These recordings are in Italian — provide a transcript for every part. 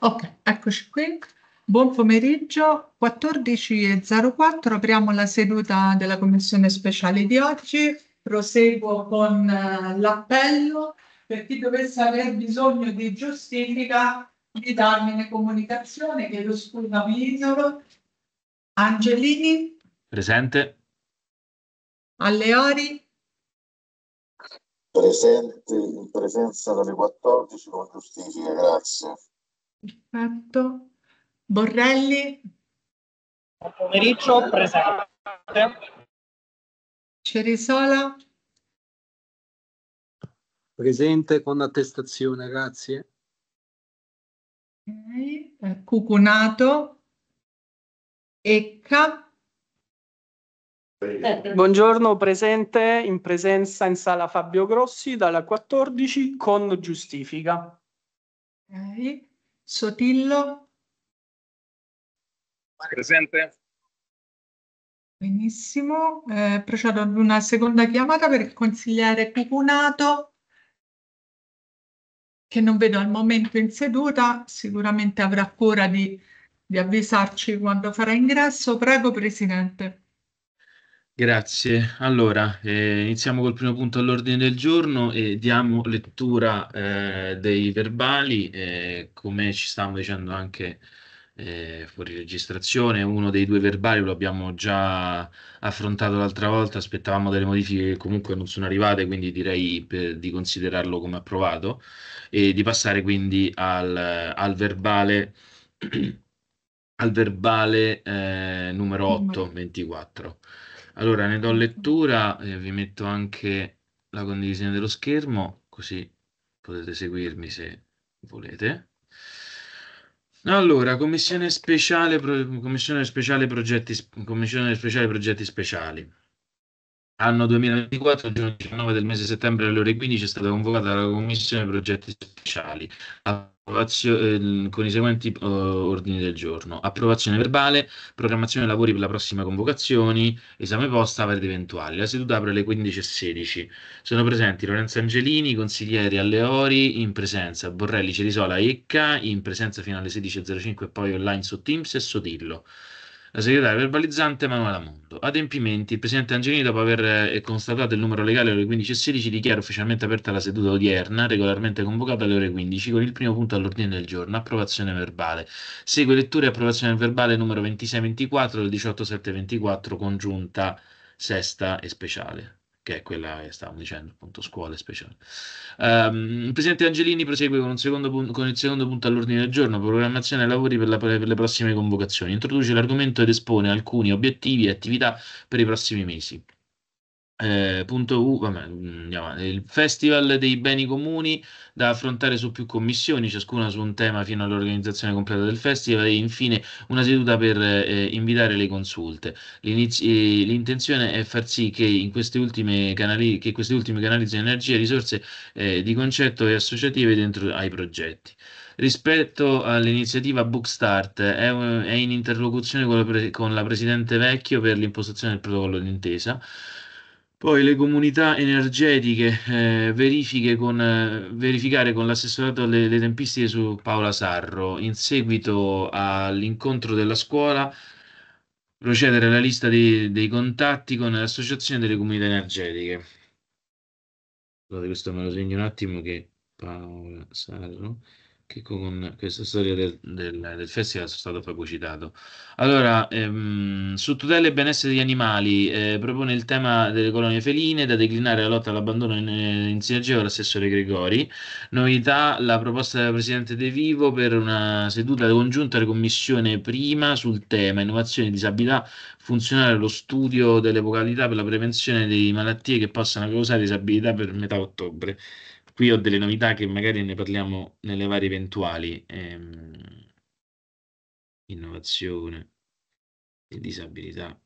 Ok, eccoci qui. Buon pomeriggio, 14.04, apriamo la seduta della Commissione speciale di oggi. Proseguo con eh, l'appello per chi dovesse aver bisogno di giustifica di darmi le comunicazioni, chiedo scusa, mi isolo. Angelini? Presente. Alleori? Presente, in presenza dalle 14 con giustifica, grazie. Perfetto. Borrelli? Buon pomeriggio, presente. Cerisola? Presente con attestazione, grazie. Okay. Eh, Cucunato? Ecca? Buongiorno, presente in presenza in sala Fabio Grossi dalla 14 con giustifica. Okay. Sotillo. Presente. Benissimo, eh, procedo ad una seconda chiamata per il consigliere Cucunato, che non vedo al momento in seduta, sicuramente avrà cura di, di avvisarci quando farà ingresso. Prego, Presidente. Grazie. Allora, eh, iniziamo col primo punto all'ordine del giorno e diamo lettura eh, dei verbali. Eh, come ci stavamo dicendo anche eh, fuori registrazione, uno dei due verbali lo abbiamo già affrontato l'altra volta, aspettavamo delle modifiche che comunque non sono arrivate, quindi direi per, di considerarlo come approvato e di passare quindi al, al verbale. al verbale eh, numero 8, 24. Allora, ne do lettura e eh, vi metto anche la condivisione dello schermo, così potete seguirmi se volete. Allora, commissione speciale, pro, commissione speciale, progetti, commissione speciale progetti speciali anno 2024, il giorno 19 del mese settembre alle ore 15 è stata convocata la Commissione Progetti Speciali ehm, con i seguenti uh, ordini del giorno. Approvazione verbale, programmazione dei lavori per la prossima convocazione, esame posta per eventuali. La seduta apre alle 15.16. Sono presenti Lorenzo Angelini, consiglieri Alleori, in presenza Borrelli Cerisola Ecca, in presenza fino alle 16.05 e poi online su Teams e Sotillo. La segretaria verbalizzante Emanuela Mondo. Adempimenti. Il presidente Angelini, dopo aver eh, constatato il numero legale alle ore 15.16, dichiara ufficialmente aperta la seduta odierna, regolarmente convocata alle ore 15, con il primo punto all'ordine del giorno, approvazione verbale. Segue lettura e approvazione verbale numero 2624 del 18.724, congiunta sesta e speciale che è quella che stavamo dicendo, appunto, scuole speciali. Um, il presidente Angelini prosegue con, pun- con, il secondo punto all'ordine del giorno, programmazione e lavori per, la, per le prossime convocazioni. Introduce l'argomento ed espone alcuni obiettivi e attività per i prossimi mesi. Eh, punto U, il Festival dei beni comuni da affrontare su più commissioni, ciascuna su un tema fino all'organizzazione completa del festival e infine una seduta per eh, invitare le consulte. Eh, l'intenzione è far sì che, in queste ultime canali- che queste ultime canalizzino energie e risorse eh, di concetto e associative dentro ai progetti rispetto all'iniziativa Bookstart è, è in interlocuzione con la, pre, con la Presidente Vecchio per l'impostazione del protocollo d'intesa poi le comunità energetiche, eh, verifiche con, eh, verificare con l'assessorato le, le tempistiche su Paola Sarro. In seguito all'incontro della scuola, procedere alla lista dei, dei contatti con l'Associazione delle Comunità Energetiche. Scusate, questo me lo segno un attimo che Paola Sarro che con questa storia del, del, del, festival sono stato fagocitato. Allora, ehm, su tutela e benessere degli animali eh, propone il tema delle colonie feline da declinare la lotta all'abbandono in, eh, in sinergia con l'assessore Gregori. Novità, la proposta della Presidente De Vivo per una seduta congiunta alla Commissione prima sul tema innovazione e disabilità funzionale allo studio delle vocalità per la prevenzione di malattie che possano causare disabilità per metà ottobre qui ho delle novità che magari ne parliamo nelle varie eventuali. Ehm, innovazione e disabilità.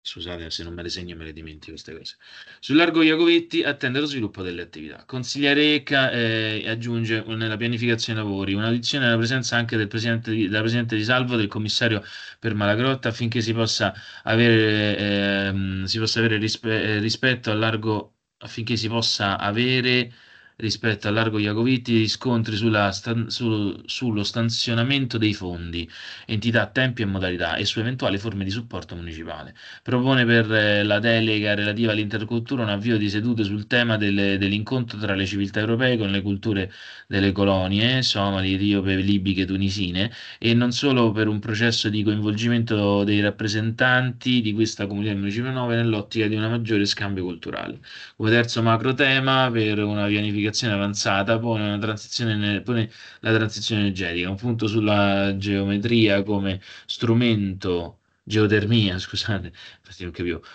Scusate se non me le segno, me le dimentico queste cose. Sul largo Iacovetti attende lo sviluppo delle attività. Consigliere Ecca eh, aggiunge nella pianificazione lavori un'audizione alla presenza anche del presidente di, della presidente di Salvo, del commissario per Malagrotta, affinché si possa avere, eh, si possa avere rispe, eh, rispetto al largo affinché si possa avere rispetto al Largo Iacoviti riscontri stan- su- sullo stanzionamento dei fondi, entità, tempi e modalità e su eventuali forme di supporto municipale. Propone per eh, la delega relativa all'intercultura un avvio di sedute sul tema delle, dell'incontro tra le civiltà europee con le culture delle colonie, somali, riope, libiche, tunisine e non solo per un processo di coinvolgimento dei rappresentanti di questa comunità del municipio 9 nell'ottica di un maggiore scambio culturale. Come terzo macro tema per una pianificazione pianificazione avanzata pone, transizione, pone la transizione energetica, un punto sulla geometria come strumento geotermia, scusate,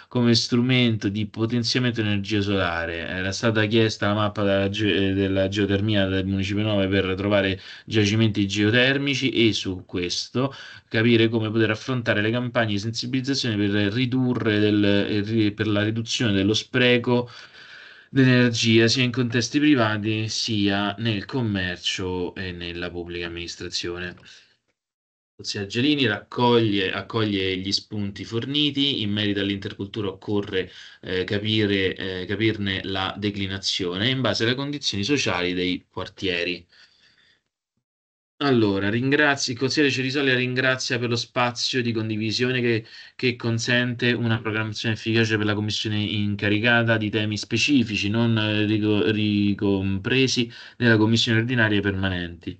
come strumento di potenziamento dell'energia solare. Eh, era stata chiesta la mappa della, ge- della geotermia del Municipio 9 per trovare giacimenti geotermici e su questo capire come poter affrontare le campagne di sensibilizzazione per, ridurre del, eh, per la riduzione dello spreco l'energia sia in contesti privati sia nel commercio e nella pubblica amministrazione. Ossia Gelini raccoglie, accoglie gli spunti forniti, in merito all'intercultura occorre eh, capire, eh, capirne la declinazione in base alle condizioni sociali dei quartieri. Allora, ringrazio, il consigliere Cerisoli ringrazia per lo spazio di condivisione che, che, consente una programmazione efficace per la Commissione incaricata di temi specifici non eh, ricompresi nella Commissione ordinaria permanenti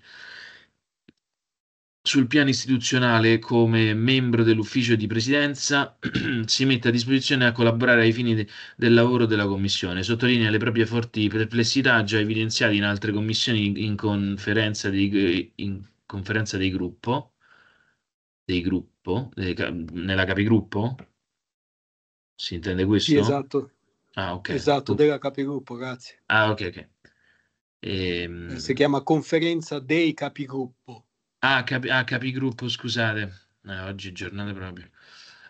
sul piano istituzionale, come membro dell'ufficio di presidenza, si mette a disposizione a collaborare ai fini de- del lavoro della Commissione. Sottolinea le proprie forti perplessità già evidenziate in altre commissioni in conferenza, di, in conferenza dei gruppo, dei gruppo dei, nella capigruppo. Si intende questo? Sì, esatto. Ah, okay. Esatto, della capigruppo, grazie. Ah, ok, ok. E... Ehm si chiama conferenza dei capigruppo. Ah, capi- ah, capigruppo, scusate. Eh, oggi giornata proprio.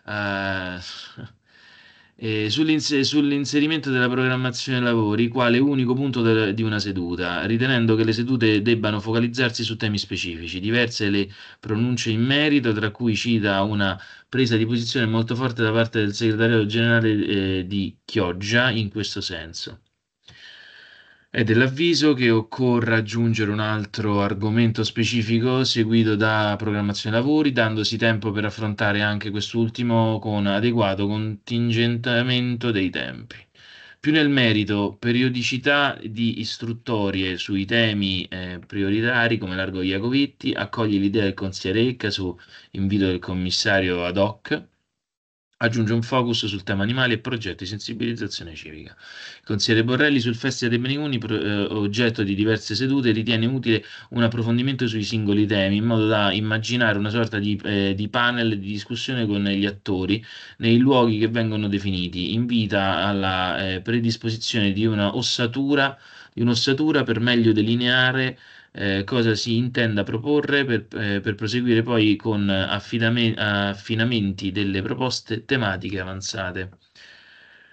Eh, eh, sull'inse- sull'inserimento della programmazione lavori quale unico punto de- di una seduta, ritenendo che le sedute debbano focalizzarsi su temi specifici. Diverse le pronunce in merito, tra cui cita una presa di posizione molto forte da parte del segretario generale, eh, di Chioggia in questo senso è dell'avviso che occorra aggiungere un altro argomento specifico seguito da programmazione lavori, dandosi tempo per affrontare anche quest'ultimo con adeguato contingentamento dei tempi. Più nel merito, periodicità di istruttorie sui temi eh, prioritari come largo Iacovitti, accoglie l'idea del consigliere Ecca su invito del commissario ad hoc, aggiunge un focus sul tema animali e progetti di sensibilizzazione civica. Il consigliere Borrelli sul Festival dei Beni Uni, eh, oggetto di diverse sedute, ritiene utile un approfondimento sui singoli temi, in modo da immaginare una sorta di, eh, di panel di discussione con gli attori nei luoghi che vengono definiti. Invita alla eh, predisposizione di una ossatura, di un'ossatura per meglio delineare eh, cosa si intenda proporre per, eh, per proseguire poi con affidame- affinamenti delle proposte tematiche avanzate.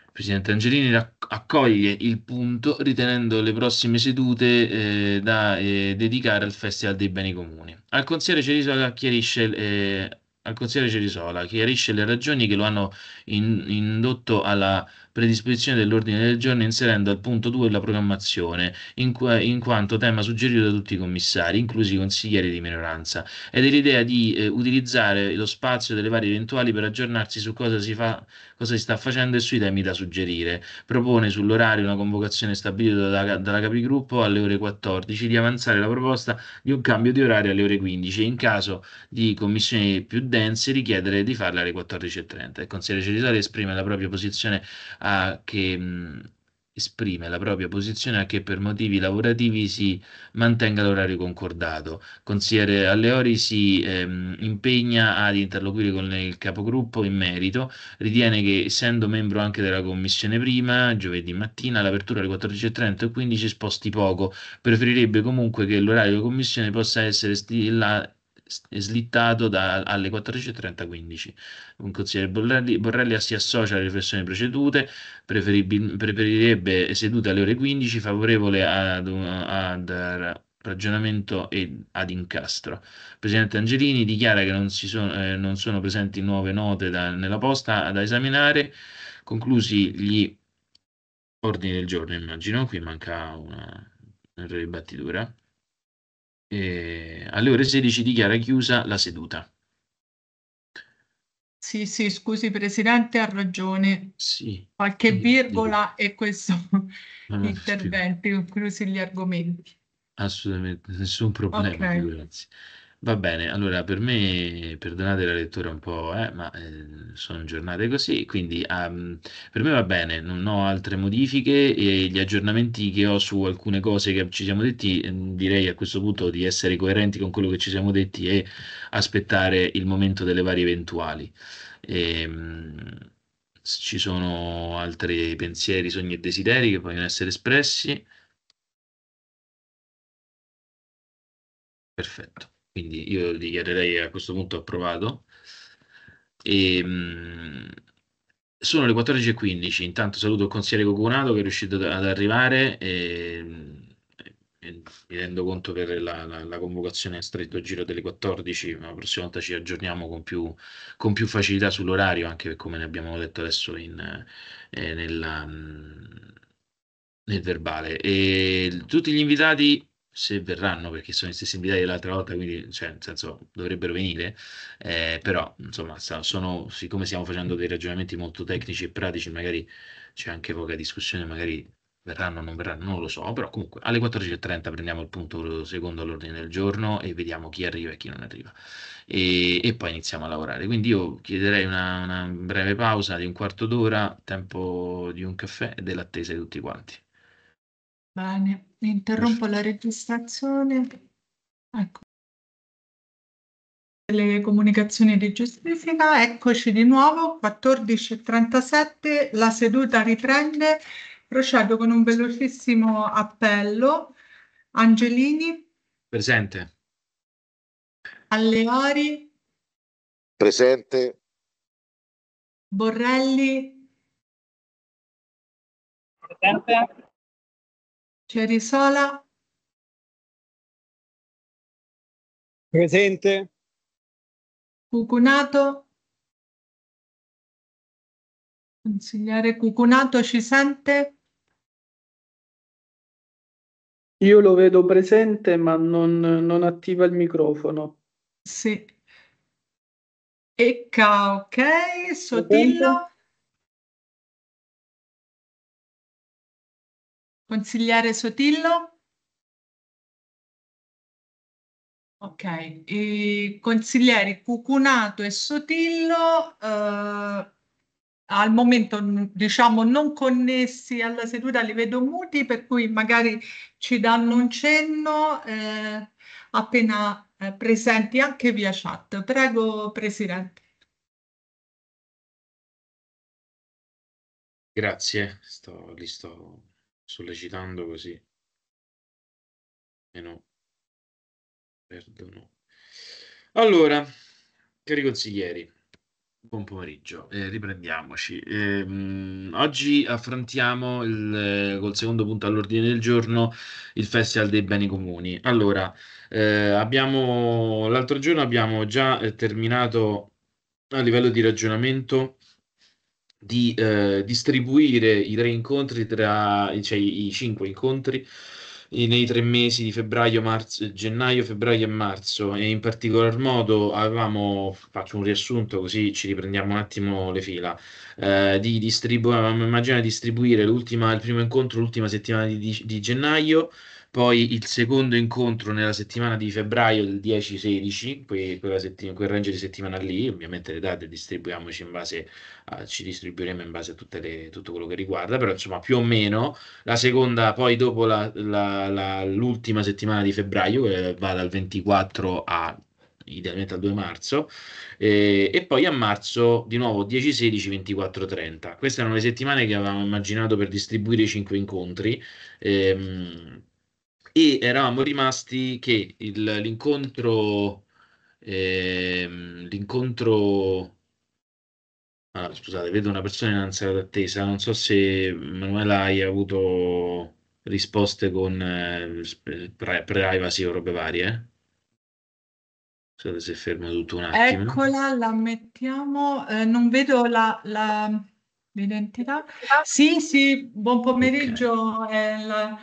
Il Presidente Angelini accoglie il punto ritenendo le prossime sedute eh, da eh, dedicare al Festival dei Beni Comuni. Al consigliere Cerisola chiarisce, eh, al consigliere Cerisola chiarisce le ragioni che lo hanno in, indotto alla predisposizione dell'ordine del giorno inserendo al punto 2 la programmazione, in, qua, in, quanto tema suggerito da tutti i commissari, inclusi i consiglieri di minoranza, ed è l'idea di eh, utilizzare lo spazio delle varie eventuali per aggiornarsi su cosa si, fa, cosa si sta facendo e sui temi da suggerire. Propone sull'orario una convocazione stabilita da, dalla capigruppo alle ore 14 di avanzare la proposta di un cambio di orario alle ore 15 e in caso di commissioni più dense richiedere di farla alle 14.30. Il consigliere l'oppositore esprime la propria posizione a che mh, esprime la propria posizione a che per motivi lavorativi si mantenga l'orario concordato. Consigliere Alleori si ehm, impegna ad interloquire con il capogruppo in merito, ritiene che essendo membro anche della commissione prima, giovedì mattina, l'apertura alle 14.30 e 15 sposti poco, preferirebbe comunque che l'orario commissione possa essere stilato slittato da, alle 14.30 15. Un consigliere Borrelli, Borrelli si associa alle riflessioni precedute, preferirebbe sedute alle ore 15, favorevole ad, ad ragionamento e ad incastro. presidente Angelini dichiara che non, sono, eh, non sono, presenti nuove note da, nella posta da esaminare, conclusi gli ordini del giorno, immagino, qui manca una ribattitura eh, alle ore 16 dichiara chiusa la seduta. Sì, sì, scusi Presidente, ha ragione. Sì. Qualche virgola e questo ah, intervento, inclusi gli argomenti. Assolutamente, nessun problema, okay. grazie. Va bene, allora per me, perdonate la lettura un po', eh, ma eh, sono giornate così, quindi ehm, per me va bene, non ho altre modifiche e gli aggiornamenti che ho su alcune cose che ci siamo detti, ehm, direi a questo punto di essere coerenti con quello che ci siamo detti e aspettare il momento delle varie eventuali. Ehm, se ci sono altri pensieri, sogni e desideri che vogliono essere espressi. Perfetto quindi io dichiarerei a questo punto approvato. E, ehm, mh, sono le 14.15, intanto saluto il consigliere Coconato che è riuscito ad arrivare e, e mi rendo conto per la, la, la, convocazione a stretto giro delle 14, ma la prossima volta ci aggiorniamo con più, con più facilità sull'orario, anche come ne abbiamo detto adesso in, eh, nella, mm, nel verbale. E tutti gli invitati se verranno perché sono gli stessi invitati dell'altra volta, quindi cioè, nel senso dovrebbero venire, eh, però insomma sono, siccome stiamo facendo dei ragionamenti molto tecnici e pratici, magari c'è anche poca discussione, magari verranno o non verranno, non lo so, però comunque alle 14.30 prendiamo il punto secondo all'ordine del giorno e vediamo chi arriva e chi non arriva e, e poi iniziamo a lavorare. Quindi io chiederei una, una breve pausa di un quarto d'ora, tempo di un caffè e dell'attesa di tutti quanti. Bene, interrompo la registrazione. Ecco. Le comunicazioni di giustifica, eccoci di nuovo, 14.37, la seduta riprende. Procedo con un velocissimo appello. Angelini. Presente. Alleori. Presente. Borrelli. Presente. C'è Risola? Presente. Cucunato. Consigliere Cucunato ci sente? Io lo vedo presente ma non, non attiva il microfono. Sì. Ecca, ok. Sotillo. Consigliere Sotillo? Ok, i consiglieri Cucunato e Sotillo eh, al momento diciamo non connessi alla seduta li vedo muti per cui magari ci danno un cenno eh, appena eh, presenti anche via chat. Prego Presidente. Grazie, sto, li sto sollecitando così meno eh perdono. Allora, cari consiglieri, buon pomeriggio, eh, riprendiamoci. Eh, oggi affrontiamo il, eh, col secondo punto all'ordine del giorno il Festival dei Beni Comuni. Allora, eh, abbiamo, l'altro giorno abbiamo già eh, terminato a livello di ragionamento di eh, distribuire i tre incontri tra cioè, i cinque incontri nei tre mesi di febbraio, marzo, gennaio, febbraio e marzo e in particolar modo avevamo, faccio un riassunto così ci riprendiamo un attimo le fila, eh, di distribu- immagina distribuire il primo incontro l'ultima settimana di, di, di gennaio, poi il secondo incontro nella settimana di febbraio del 10-16, quel, settima, quel range di settimana lì, ovviamente le date distribuiamoci in base a, ci distribuiremo in base a le, tutto quello che riguarda, però insomma più o meno la seconda poi dopo la, la, la, l'ultima settimana di febbraio, che va dal 24 a idealmente al 2 marzo, eh, e poi a marzo di nuovo 10, 16, 24, 30. Queste erano le settimane che avevamo immaginato per distribuire i 5 incontri. Ehm, e eravamo rimasti che il, l'incontro, ehm, l'incontro allora, scusate, vedo una persona in ansia d'attesa, non so se Manuela hai avuto risposte con eh, privacy o robe varie. Eh? Scusate se fermo tutto un attimo. Eccola, la mettiamo, eh, non vedo la, la, l'identità. Sì, sì, buon pomeriggio. Okay. Eh,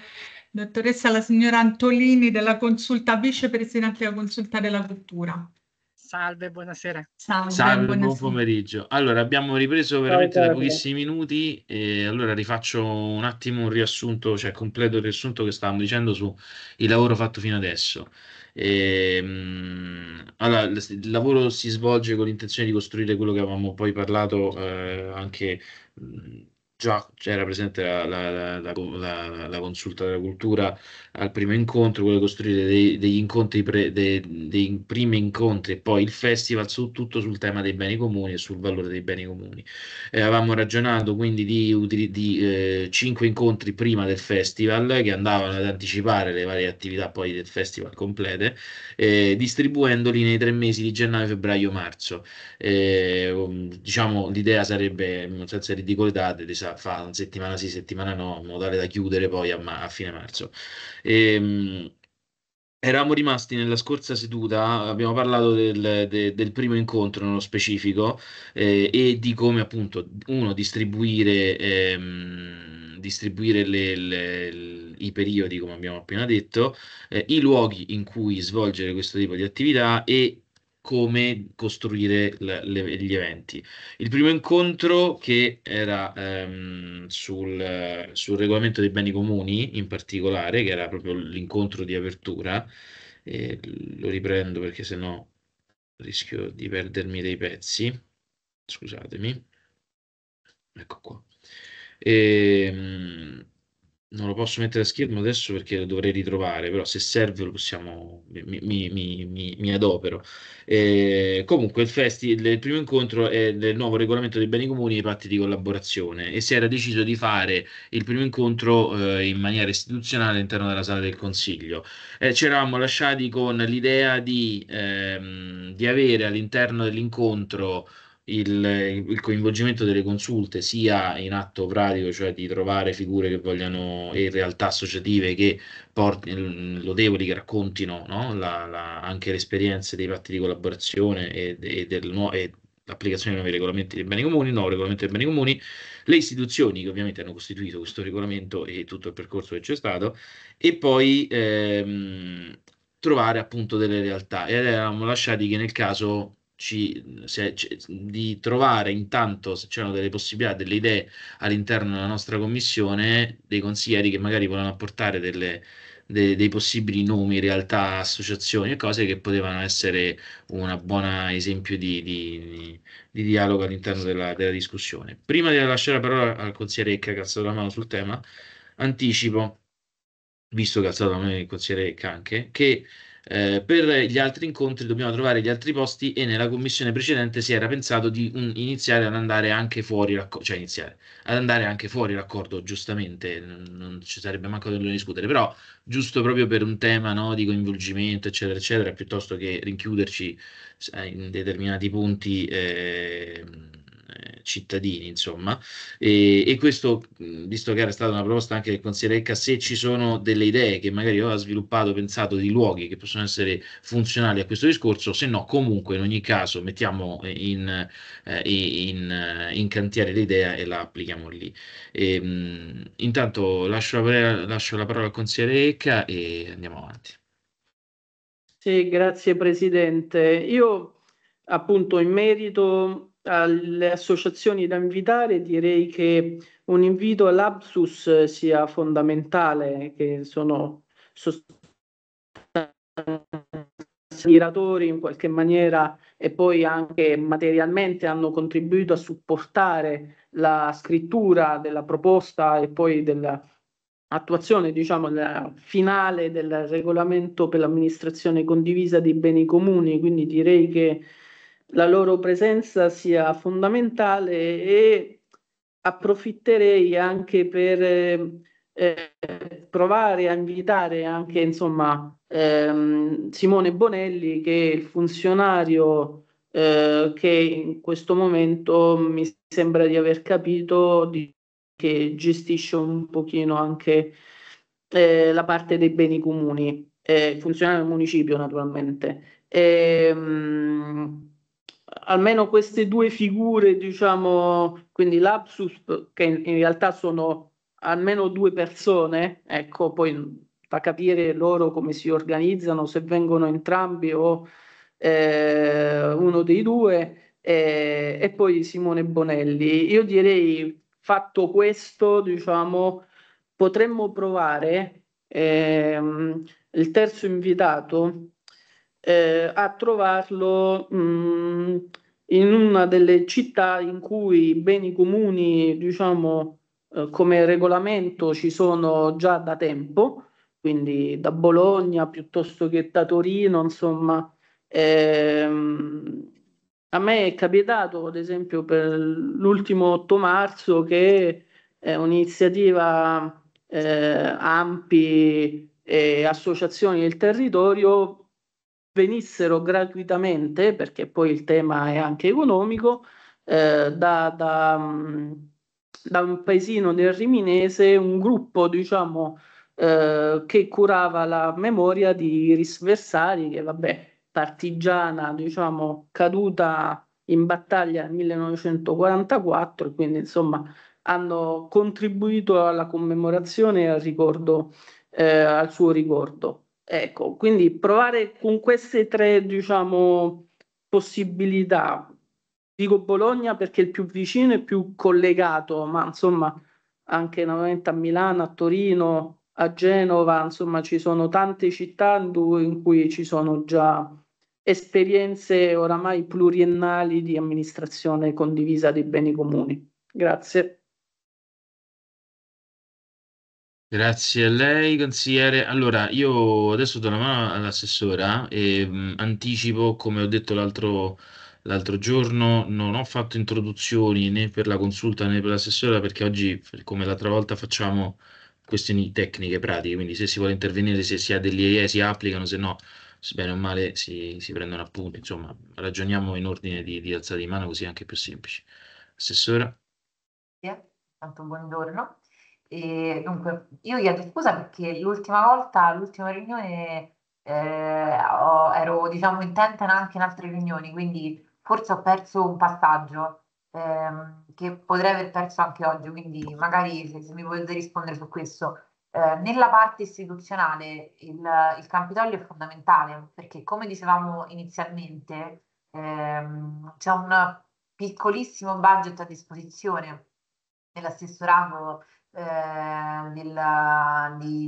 dottoressa la signora Antolini della consulta, vicepresidente della consulta della cultura. Salve, buonasera. Salve, Salve buonasera. buon pomeriggio. Allora, abbiamo ripreso veramente Salve, da pochissimi minuti e allora rifaccio un attimo un riassunto, cioè completo il riassunto che stavamo dicendo su il lavoro fatto fino adesso. E, ehm, allora, il lavoro si svolge con l'intenzione di costruire quello che avevamo poi parlato eh, anche mh, già c'era presente la, la, la, la, consulta della cultura al primo incontro, quello di costruire dei, degli incontri, pre, dei, dei, primi incontri e poi il festival, su, tutto sul tema dei beni comuni e sul valore dei beni comuni. Eh, avevamo ragionato quindi di, di eh, cinque incontri prima del festival che andavano ad anticipare le varie attività poi del festival complete, eh, distribuendoli nei tre mesi di gennaio, febbraio, marzo. Eh, um, diciamo l'idea sarebbe, senza ridicolità, di cosa fa una settimana sì, settimana no, in modo tale da chiudere poi a, a fine marzo. E, ehm, Eravamo rimasti nella scorsa seduta, abbiamo parlato del, de, del primo incontro nello specifico eh, e di come appunto uno distribuire, ehm, distribuire le, le, le, i periodi, come abbiamo appena detto, eh, i luoghi in cui svolgere questo tipo di attività e come costruire le, le, gli eventi. Il primo incontro che era ehm, sul, sul, regolamento dei beni comuni in particolare, che era proprio l'incontro di apertura, e lo riprendo perché sennò rischio di perdermi dei pezzi, scusatemi, ecco qua. E, ehm, non lo posso mettere a schermo adesso perché lo dovrei ritrovare, però se serve lo possiamo, mi, mi, mi, mi adopero. Eh, comunque il, festi, il primo incontro è del nuovo regolamento dei beni comuni e dei patti di collaborazione e si era deciso di fare il primo incontro eh, in maniera istituzionale all'interno della sala del Consiglio. Eh, ci eravamo lasciati con l'idea di, ehm, di avere all'interno dell'incontro il, il, coinvolgimento delle consulte sia in atto pratico, cioè di trovare figure che vogliano e realtà associative che portino lodevoli, che raccontino no? la, la, anche le esperienze dei patti di collaborazione e, e, del, e l'applicazione dei nuovi regolamenti dei beni comuni, il nuovo regolamento dei beni comuni, le istituzioni che ovviamente hanno costituito questo regolamento e tutto il percorso che c'è stato, e poi ehm, trovare appunto delle realtà. E eravamo lasciati che nel caso ci, se, c- di trovare intanto se c'erano delle possibilità, delle idee all'interno della nostra commissione, dei consiglieri che magari volevano apportare delle, de, dei possibili nomi, realtà, associazioni e cose che potevano essere un buon esempio di, di, di, dialogo all'interno della, della, discussione. Prima di lasciare la parola al consigliere che ha alzato la mano sul tema, anticipo, visto che ha alzato la mano il consigliere Anche, che eh, per gli altri incontri dobbiamo trovare gli altri posti e nella commissione precedente si era pensato di un, iniziare ad andare anche fuori, cioè iniziare ad andare anche fuori l'accordo, giustamente, non, non ci sarebbe mancato di discutere, però giusto proprio per un tema no, di coinvolgimento, eccetera, eccetera, piuttosto che rinchiuderci eh, in determinati punti. Eh, cittadini, insomma. E, e, questo, visto che era stata una proposta anche del consigliere Ecca, se ci sono delle idee che magari aveva sviluppato, pensato di luoghi che possono essere funzionali a questo discorso, se no comunque in ogni caso mettiamo eh, in, eh, in, eh, in cantiere l'idea e la applichiamo lì. E, ehm, mh, intanto lascio la, lascio la parola al consigliere Ecca e andiamo avanti. Sì, grazie Presidente. Io appunto in merito alle associazioni da invitare direi che un invito all'Absus sia fondamentale, che sono ammiratori in qualche maniera e poi anche materialmente hanno contribuito a supportare la scrittura della proposta e poi dell'attuazione, diciamo, finale del regolamento per l'amministrazione condivisa dei beni comuni. Quindi direi che la loro presenza sia fondamentale e approfitterei anche per eh, eh, provare a invitare anche insomma, ehm, Simone Bonelli che è il funzionario eh, che in questo momento mi sembra di aver capito di, che gestisce un pochino anche eh, la parte dei beni comuni, eh, funzionario del municipio naturalmente. E, ehm, mh, almeno queste due figure, diciamo, quindi l'Apsus, che in, in realtà sono almeno due persone, ecco, poi fa capire loro come si organizzano, se vengono entrambi o eh, uno dei due, eh, e poi Simone Bonelli. Io direi, fatto questo, diciamo, potremmo provare eh, il terzo invitato, eh, a trovarlo mh, mm, in una delle città in cui i beni comuni, diciamo, eh, come regolamento ci sono già da tempo, quindi da Bologna piuttosto che da Torino, insomma. Ehm, a me è capitato, ad esempio, per l'ultimo 8 marzo che è eh, un'iniziativa eh, AMPI e associazioni del territorio venissero gratuitamente, perché poi il tema è anche economico, eh, da, da, mm, da, un paesino del Riminese un gruppo, diciamo, eh, che curava la memoria di Iris Versari, che vabbè, partigiana, diciamo, caduta in battaglia nel 1944, quindi insomma hanno contribuito alla commemorazione e al ricordo, eh, al suo ricordo. Ecco, quindi provare con queste tre, diciamo, possibilità. Dico Bologna perché è il più vicino e più collegato, ma insomma anche a Milano, a Torino, a Genova, insomma ci sono tante città in cui ci sono già esperienze oramai pluriennali di amministrazione condivisa dei beni comuni. Grazie. Grazie a lei consigliere. Allora, io adesso do la mano all'assessora e mh, mm, anticipo, come ho detto l'altro l'altro giorno, non ho fatto introduzioni né per la consulta né per l'assessora perché oggi, come l'altra volta, facciamo questioni tecniche, pratiche, quindi se si vuole intervenire, se si ha degli IE si applicano, se no, se bene o male si, si prendono appunti, insomma, ragioniamo in ordine di, di alzata di mano così è anche più semplice. Assessora? tanto buongiorno. E, dunque, io chiedo scusa perché l'ultima volta, l'ultima riunione, eh, ho, ero diciamo intenta anche in altre riunioni, quindi forse ho perso un passaggio ehm, che potrei aver perso anche oggi, quindi magari se, se mi volete rispondere su questo. Eh, nella parte istituzionale il, il, Campidoglio è fondamentale perché, come dicevamo inizialmente, ehm, c'è un piccolissimo budget a disposizione nell'assessorato eh, di,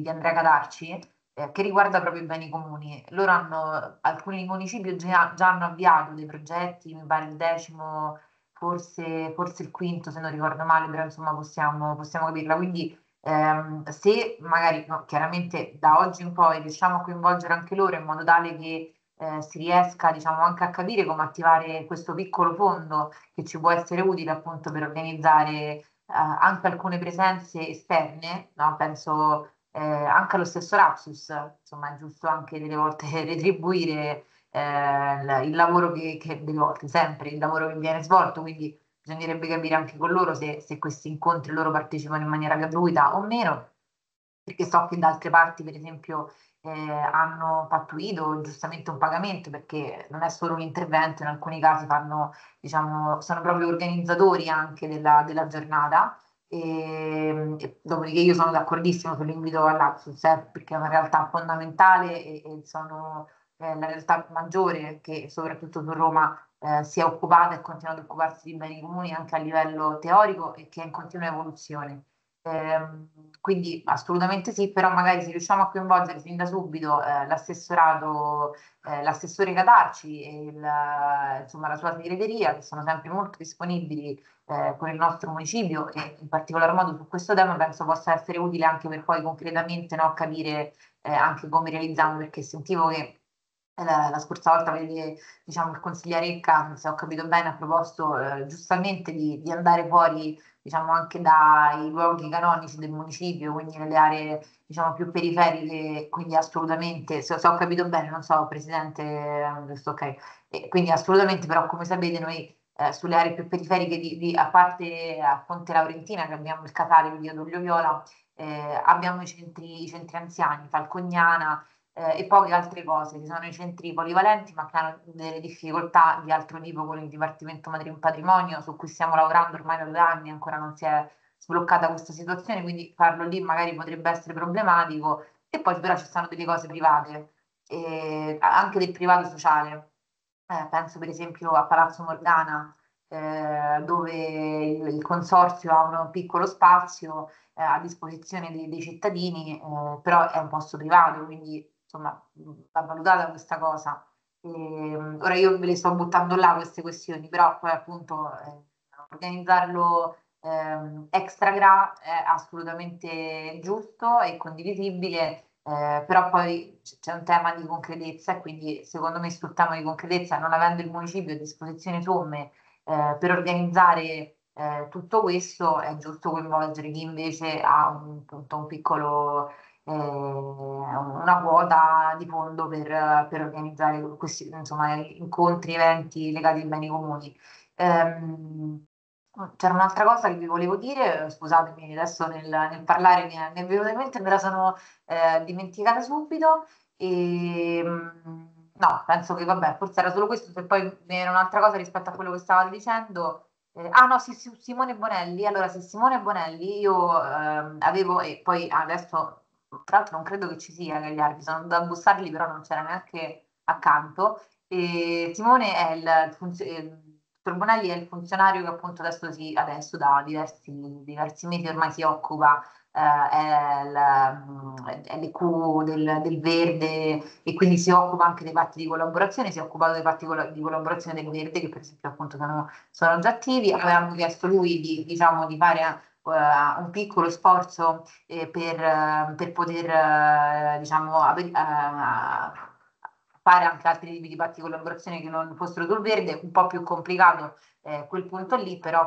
di, Andrea Cadarci eh, che riguarda proprio i beni comuni. Loro hanno, alcuni municipi già, già, hanno avviato dei progetti, mi pare il decimo, forse, forse il quinto se non ricordo male, però insomma possiamo, possiamo capirla. Quindi ehm, se magari no, chiaramente da oggi in poi riusciamo a coinvolgere anche loro in modo tale che eh, si riesca diciamo, anche a capire come attivare questo piccolo fondo che ci può essere utile appunto per organizzare eh, anche alcune presenze esterne, no? penso eh, anche allo stesso Rapsus, insomma è giusto anche delle volte retribuire eh, il lavoro che, che, delle volte, sempre il lavoro che viene svolto, quindi bisognerebbe capire anche con loro se, se questi incontri loro partecipano in maniera gratuita o meno, perché so che da altre parti, per esempio eh, hanno pattuito giustamente un pagamento perché non è solo un intervento, in alcuni casi fanno, diciamo, sono proprio organizzatori anche della, della giornata. E, ehm, e, dopodiché io sono d'accordissimo l'invito all'Axus eh, perché è una realtà fondamentale e, e sono eh, la realtà maggiore che soprattutto su Roma eh, si è occupata e continua ad occuparsi di beni comuni anche a livello teorico e che è in continua evoluzione. Ehm, quindi assolutamente sì, però magari se riusciamo a coinvolgere fin da subito eh, l'assessorato, eh, l'assessore Catarci e il, insomma, la sua segreteria, che sono sempre molto disponibili eh, con il nostro municipio e in particolar modo su questo tema penso possa essere utile anche per poi concretamente no, capire eh, anche come realizziamo, perché sentivo che eh, la, la, scorsa volta diciamo, il consigliere Ecca, se ho capito bene, ha proposto eh, giustamente di, di, andare fuori diciamo, anche dai luoghi canonici del municipio, quindi nelle aree diciamo, più periferiche, quindi assolutamente, se, se, ho capito bene, non so Presidente, eh, giusto ok, e eh, quindi assolutamente però come sapete noi eh, sulle aree più periferiche, di, di, a parte a Ponte Laurentina che abbiamo il Catale, Via Doglio Viola, eh, abbiamo i centri, i centri anziani, Falcognana, eh, e poche altre cose, che sono i centri polivalenti ma che hanno delle difficoltà di altro tipo con il Dipartimento in Patrimonio su cui stiamo lavorando ormai da due anni, ancora non si è sbloccata questa situazione, quindi farlo lì magari potrebbe essere problematico e poi però ci sono delle cose private, eh, anche del privato sociale, eh, penso per esempio a Palazzo Morgana eh, dove il consorzio ha un piccolo spazio eh, a disposizione dei, dei cittadini, eh, però è un posto privato, quindi insomma, va valutata questa cosa. E, ehm, ora io ve le sto buttando là queste questioni, però poi appunto eh, organizzarlo eh, extra gra è assolutamente giusto e condivisibile, eh, però poi c'è un tema di concretezza e quindi secondo me sul tema di concretezza, non avendo il municipio a disposizione somme eh, per organizzare eh, tutto questo, è giusto coinvolgere chi invece ha un, appunto, un piccolo eh, una quota di fondo per, per organizzare questi insomma, incontri, eventi legati ai beni comuni. Ehm, c'era un'altra cosa che vi volevo dire, scusatemi adesso nel, nel parlare mi è venuta in mente, me la sono eh, dimenticata subito. E, ehm, no, penso che vabbè, forse era solo questo, se poi era un'altra cosa rispetto a quello che stavo dicendo. Eh, ah no, sì, Simone Bonelli, allora se Simone Bonelli, io eh, avevo, e poi adesso tra l'altro non credo che ci sia Gagliardi, sono andata a bussarli però non c'era neanche accanto, e Simone è il, ehm, Torbonelli è il funzionario che appunto adesso, si, adesso da diversi, diversi, mesi ormai si occupa, eh, l'EQ del, del, Verde e quindi si occupa anche dei patti di collaborazione, si è occupato dei patti di collaborazione del Verde che per esempio appunto sono, sono già attivi, avevamo chiesto lui di, diciamo, di fare uh, un piccolo sforzo eh, per, eh, per, poter eh, diciamo, fare anche altri tipi di patti collaborazione che non fossero sul verde, un po' più complicato quel punto lì, però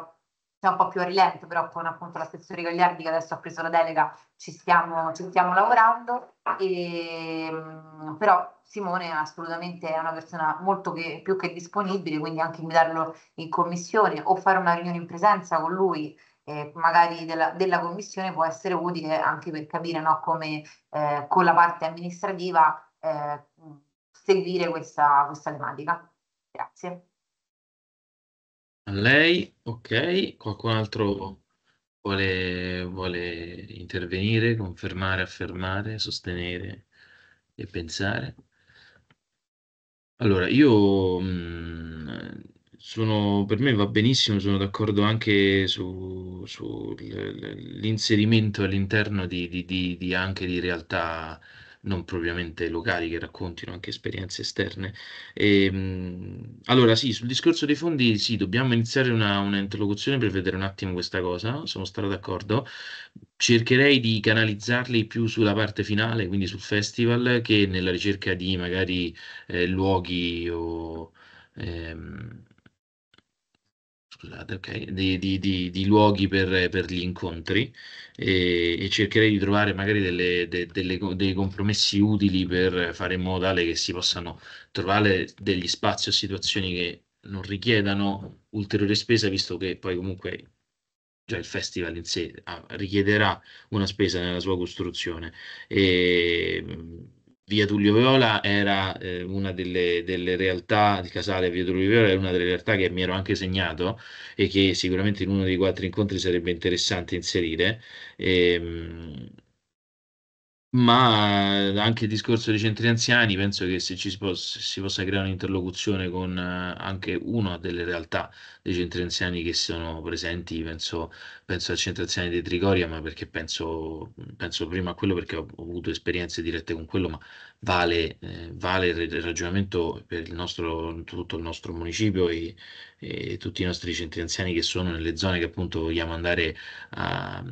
c'è un po' più a rilento, però con appunto l'assessore Gagliardi che adesso ha preso la delega ci stiamo, ci stiamo lavorando, e, ehm, però Simone assolutamente è una persona molto che, più che disponibile, quindi anche invitarlo in commissione o fare una riunione in presenza con lui eh, magari della, della, commissione può essere utile anche per capire no, come eh, con la parte amministrativa eh, mm, seguire questa, questa tematica. Grazie. A lei, ok, qualcun altro vuole, vuole intervenire, confermare, affermare, sostenere e pensare? Allora, io mh, mm, sono, per me va benissimo, sono d'accordo anche sull'inserimento su all'interno di, di, di, di, anche di realtà non propriamente locali che raccontino anche esperienze esterne. E, ehm, allora sì, sul discorso dei fondi sì, dobbiamo iniziare una, una interlocuzione per vedere un attimo questa cosa, sono stato d'accordo. Cercherei di canalizzarli più sulla parte finale, quindi sul festival, che nella ricerca di magari eh, luoghi o... Ehm, scusate, okay, di, di, di, di, luoghi per, per gli incontri e, e, cercherei di trovare magari delle, de, delle, dei compromessi utili per fare in modo tale che si possano trovare degli spazi o situazioni che non richiedano ulteriore spesa, visto che poi comunque già il festival in sé ah, richiederà una spesa nella sua costruzione. E, Via Tullio Viola era eh, una delle, delle, realtà, il casale Via Tullio Viola era una delle realtà che mi ero anche segnato e che sicuramente in uno dei quattro incontri sarebbe interessante inserire. E, ehm, ma anche il discorso dei centri anziani, penso che se ci si, possa, si possa creare un'interlocuzione con eh, anche una delle realtà dei centri anziani che sono presenti, penso penso al centro anziani di Trigoria, ma perché penso, penso, prima a quello perché ho, ho, avuto esperienze dirette con quello, ma vale, eh, vale il ragionamento per il nostro, tutto il nostro municipio e, e, tutti i nostri centri anziani che sono nelle zone che appunto vogliamo andare a,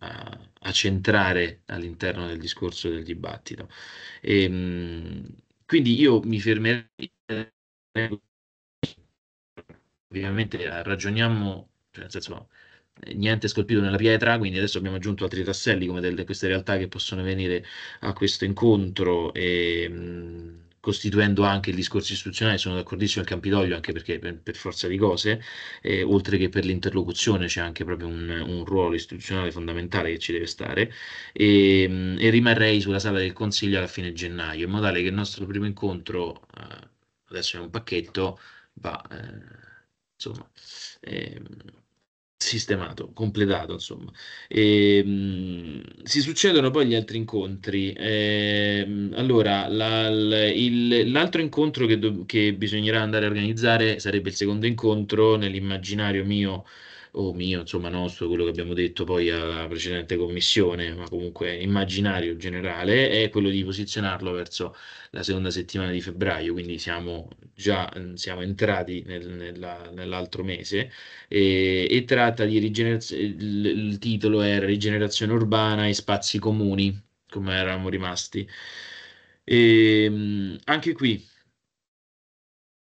a, a centrare all'interno del discorso del dibattito. E, ehm, quindi io mi fermerei ovviamente ragioniamo, cioè nel senso eh, niente scolpito nella pietra, quindi adesso abbiamo aggiunto altri tasselli come delle, queste realtà che possono venire a questo incontro. E, ehm, mh, costituendo anche il discorso istituzionale, sono d'accordissimo al Campidoglio anche perché per, per forza di cose, eh, oltre che per l'interlocuzione c'è anche proprio un, un, ruolo istituzionale fondamentale che ci deve stare e, ehm, e, rimarrei sulla sala del Consiglio alla fine gennaio, in modo tale che il nostro primo incontro, eh, adesso è un pacchetto, va eh, insomma ehm, sistemato, completato, insomma. E, ehm, mh, si succedono poi gli altri incontri. E, ehm, allora, la, la, il, l'altro incontro che, do, che bisognerà andare a organizzare sarebbe il secondo incontro nell'immaginario mio o mio, insomma nostro, quello che abbiamo detto poi alla precedente commissione, ma comunque immaginario generale, è quello di posizionarlo verso la seconda settimana di febbraio, quindi siamo già mm, siamo entrati nel, nella, nell'altro mese e, e tratta di rigenerazione, il, il titolo è Rigenerazione urbana e spazi comuni, come eravamo rimasti. E, ehm, anche qui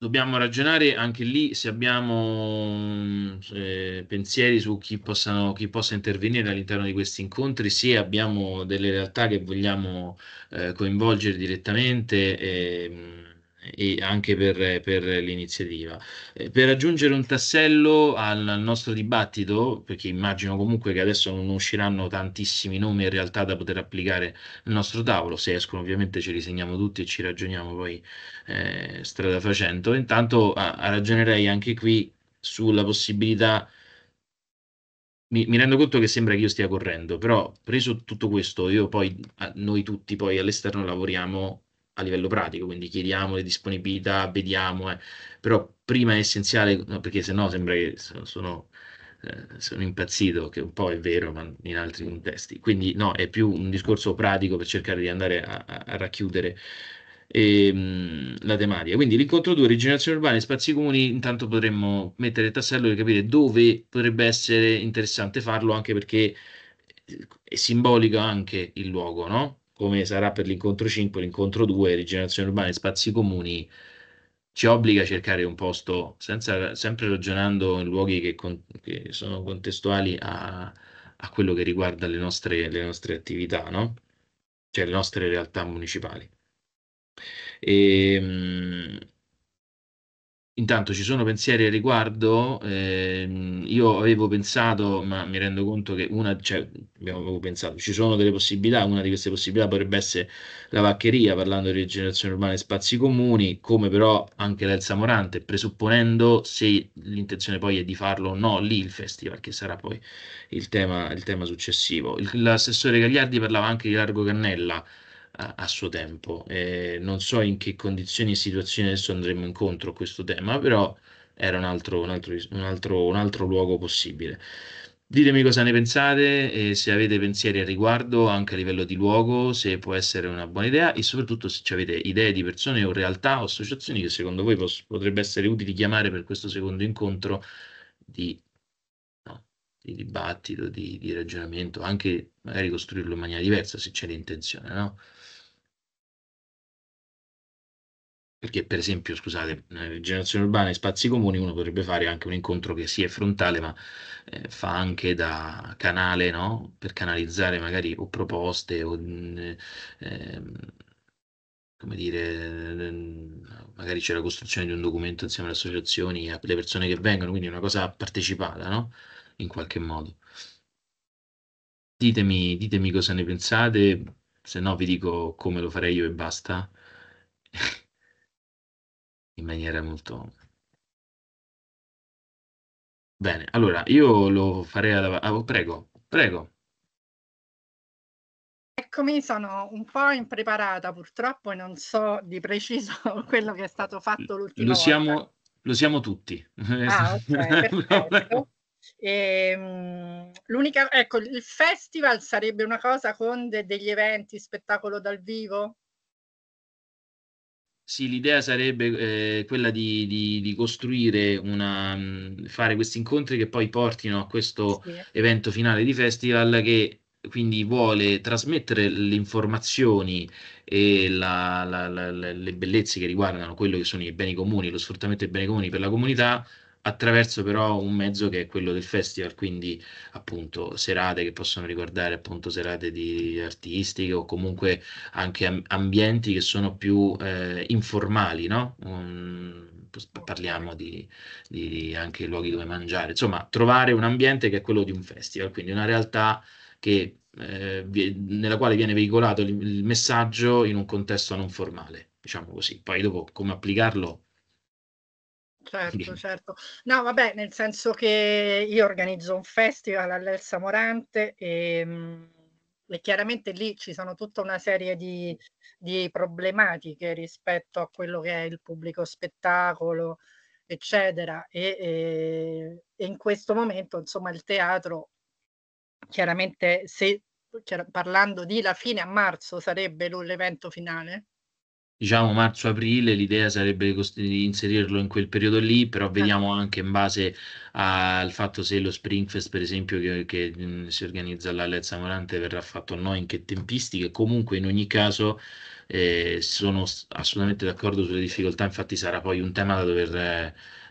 dobbiamo ragionare anche lì se abbiamo mm, eh, pensieri su chi, possano, chi, possa intervenire all'interno di questi incontri, se abbiamo delle realtà che vogliamo eh, coinvolgere direttamente. E, ehm, e anche per, per l'iniziativa. Eh, per aggiungere un tassello al, nostro dibattito, perché immagino comunque che adesso non usciranno tantissimi nomi in realtà da poter applicare al nostro tavolo, se escono ovviamente ci li tutti e ci ragioniamo poi eh, strada facendo. Intanto ah, ragionerei anche qui sulla possibilità mi, mi, rendo conto che sembra che io stia correndo, però preso tutto questo, io poi, noi tutti poi all'esterno lavoriamo a livello pratico, quindi chiediamo le disponibilità, vediamo, eh. però prima è essenziale, perché se no sembra che sono, sono, eh, sono, impazzito, che un po' è vero, ma in altri contesti. Quindi no, è più un discorso pratico per cercare di andare a, a racchiudere e, ehm, la tematica. Quindi l'incontro 2, rigenerazione urbana e spazi comuni, intanto potremmo mettere il tassello e capire dove potrebbe essere interessante farlo, anche perché eh, è simbolico anche il luogo, no? come sarà per l'incontro 5, l'incontro 2, rigenerazione urbana e spazi comuni, ci obbliga a cercare un posto, senza, sempre ragionando in luoghi che, con, che sono contestuali a, a, quello che riguarda le nostre, le nostre attività, no? cioè le nostre realtà municipali. E, ehm, Intanto ci sono pensieri a riguardo, ehm, io avevo pensato, ma mi rendo conto che una, cioè, abbiamo pensato, ci sono delle possibilità, una di queste possibilità potrebbe essere la vaccheria, parlando di rigenerazione urbana e spazi comuni, come però anche l'Elsa Morante, presupponendo se l'intenzione poi è di farlo o no lì il festival, che sarà poi il tema, il tema successivo. l'assessore Gagliardi parlava anche di Largo Cannella, a, suo tempo. Eh, non so in che condizioni e situazioni adesso andremo incontro a questo tema, però era un altro, un altro, un altro, un altro luogo possibile. Ditemi cosa ne pensate e se avete pensieri al riguardo anche a livello di luogo, se può essere una buona idea e soprattutto se avete idee di persone o realtà o associazioni che secondo voi pos- potrebbe essere utili chiamare per questo secondo incontro di, no, di dibattito, di, di, ragionamento, anche magari costruirlo in maniera diversa se c'è l'intenzione, no? Perché, per esempio, scusate, eh, generazione urbana e spazi comuni, uno potrebbe fare anche un incontro che sia frontale, ma eh, fa anche da canale, no? Per canalizzare magari o proposte o eh, come dire, mm, magari c'è la costruzione di un documento insieme alle associazioni e alle persone che vengono, quindi è una cosa partecipata, no? In qualche modo. Ditemi, ditemi cosa ne pensate, se no vi dico come lo farei io e basta. in maniera molto... Bene, allora io lo farei alla... Ah, prego, prego. Eccomi, sono un po' impreparata purtroppo e non so di preciso quello che è stato fatto l'ultima lo siamo, volta. Lo siamo tutti. Ah, okay, E, ehm, l'unica, ecco, il festival sarebbe una cosa con de degli eventi, spettacolo dal vivo? Sì, l'idea sarebbe eh, quella di, di, di, costruire una, fare questi incontri che poi portino a questo sì. evento finale di festival che quindi vuole trasmettere le informazioni e la, la, la, le bellezze che riguardano quello che sono i beni comuni, lo sfruttamento dei beni comuni per la comunità attraverso però un mezzo che è quello del festival, quindi appunto serate che possono riguardare appunto serate di artistiche o comunque anche ambienti che sono più eh, informali, no? Um, parliamo di, di anche luoghi dove mangiare, insomma trovare un ambiente che è quello di un festival, quindi una realtà che, eh, nella quale viene veicolato il, il messaggio in un contesto non formale, diciamo così, poi dopo come applicarlo certo, certo. No, vabbè, nel senso che io organizzo un festival all'Elsa Morante e, ehm, e chiaramente lì ci sono tutta una serie di, di problematiche rispetto a quello che è il pubblico spettacolo, eccetera. E, e, eh, e, in questo momento, insomma, il teatro, chiaramente, se chiar- parlando di la fine a marzo sarebbe l'evento finale, diciamo marzo-aprile, l'idea sarebbe di inserirlo in quel periodo lì, però eh. vediamo anche in base al fatto se lo Springfest, per esempio, che, che mm, si organizza alla Morante verrà fatto o no, in che tempistiche. Comunque, in ogni caso, eh, sono assolutamente d'accordo sulle difficoltà, infatti sarà poi un tema da dover,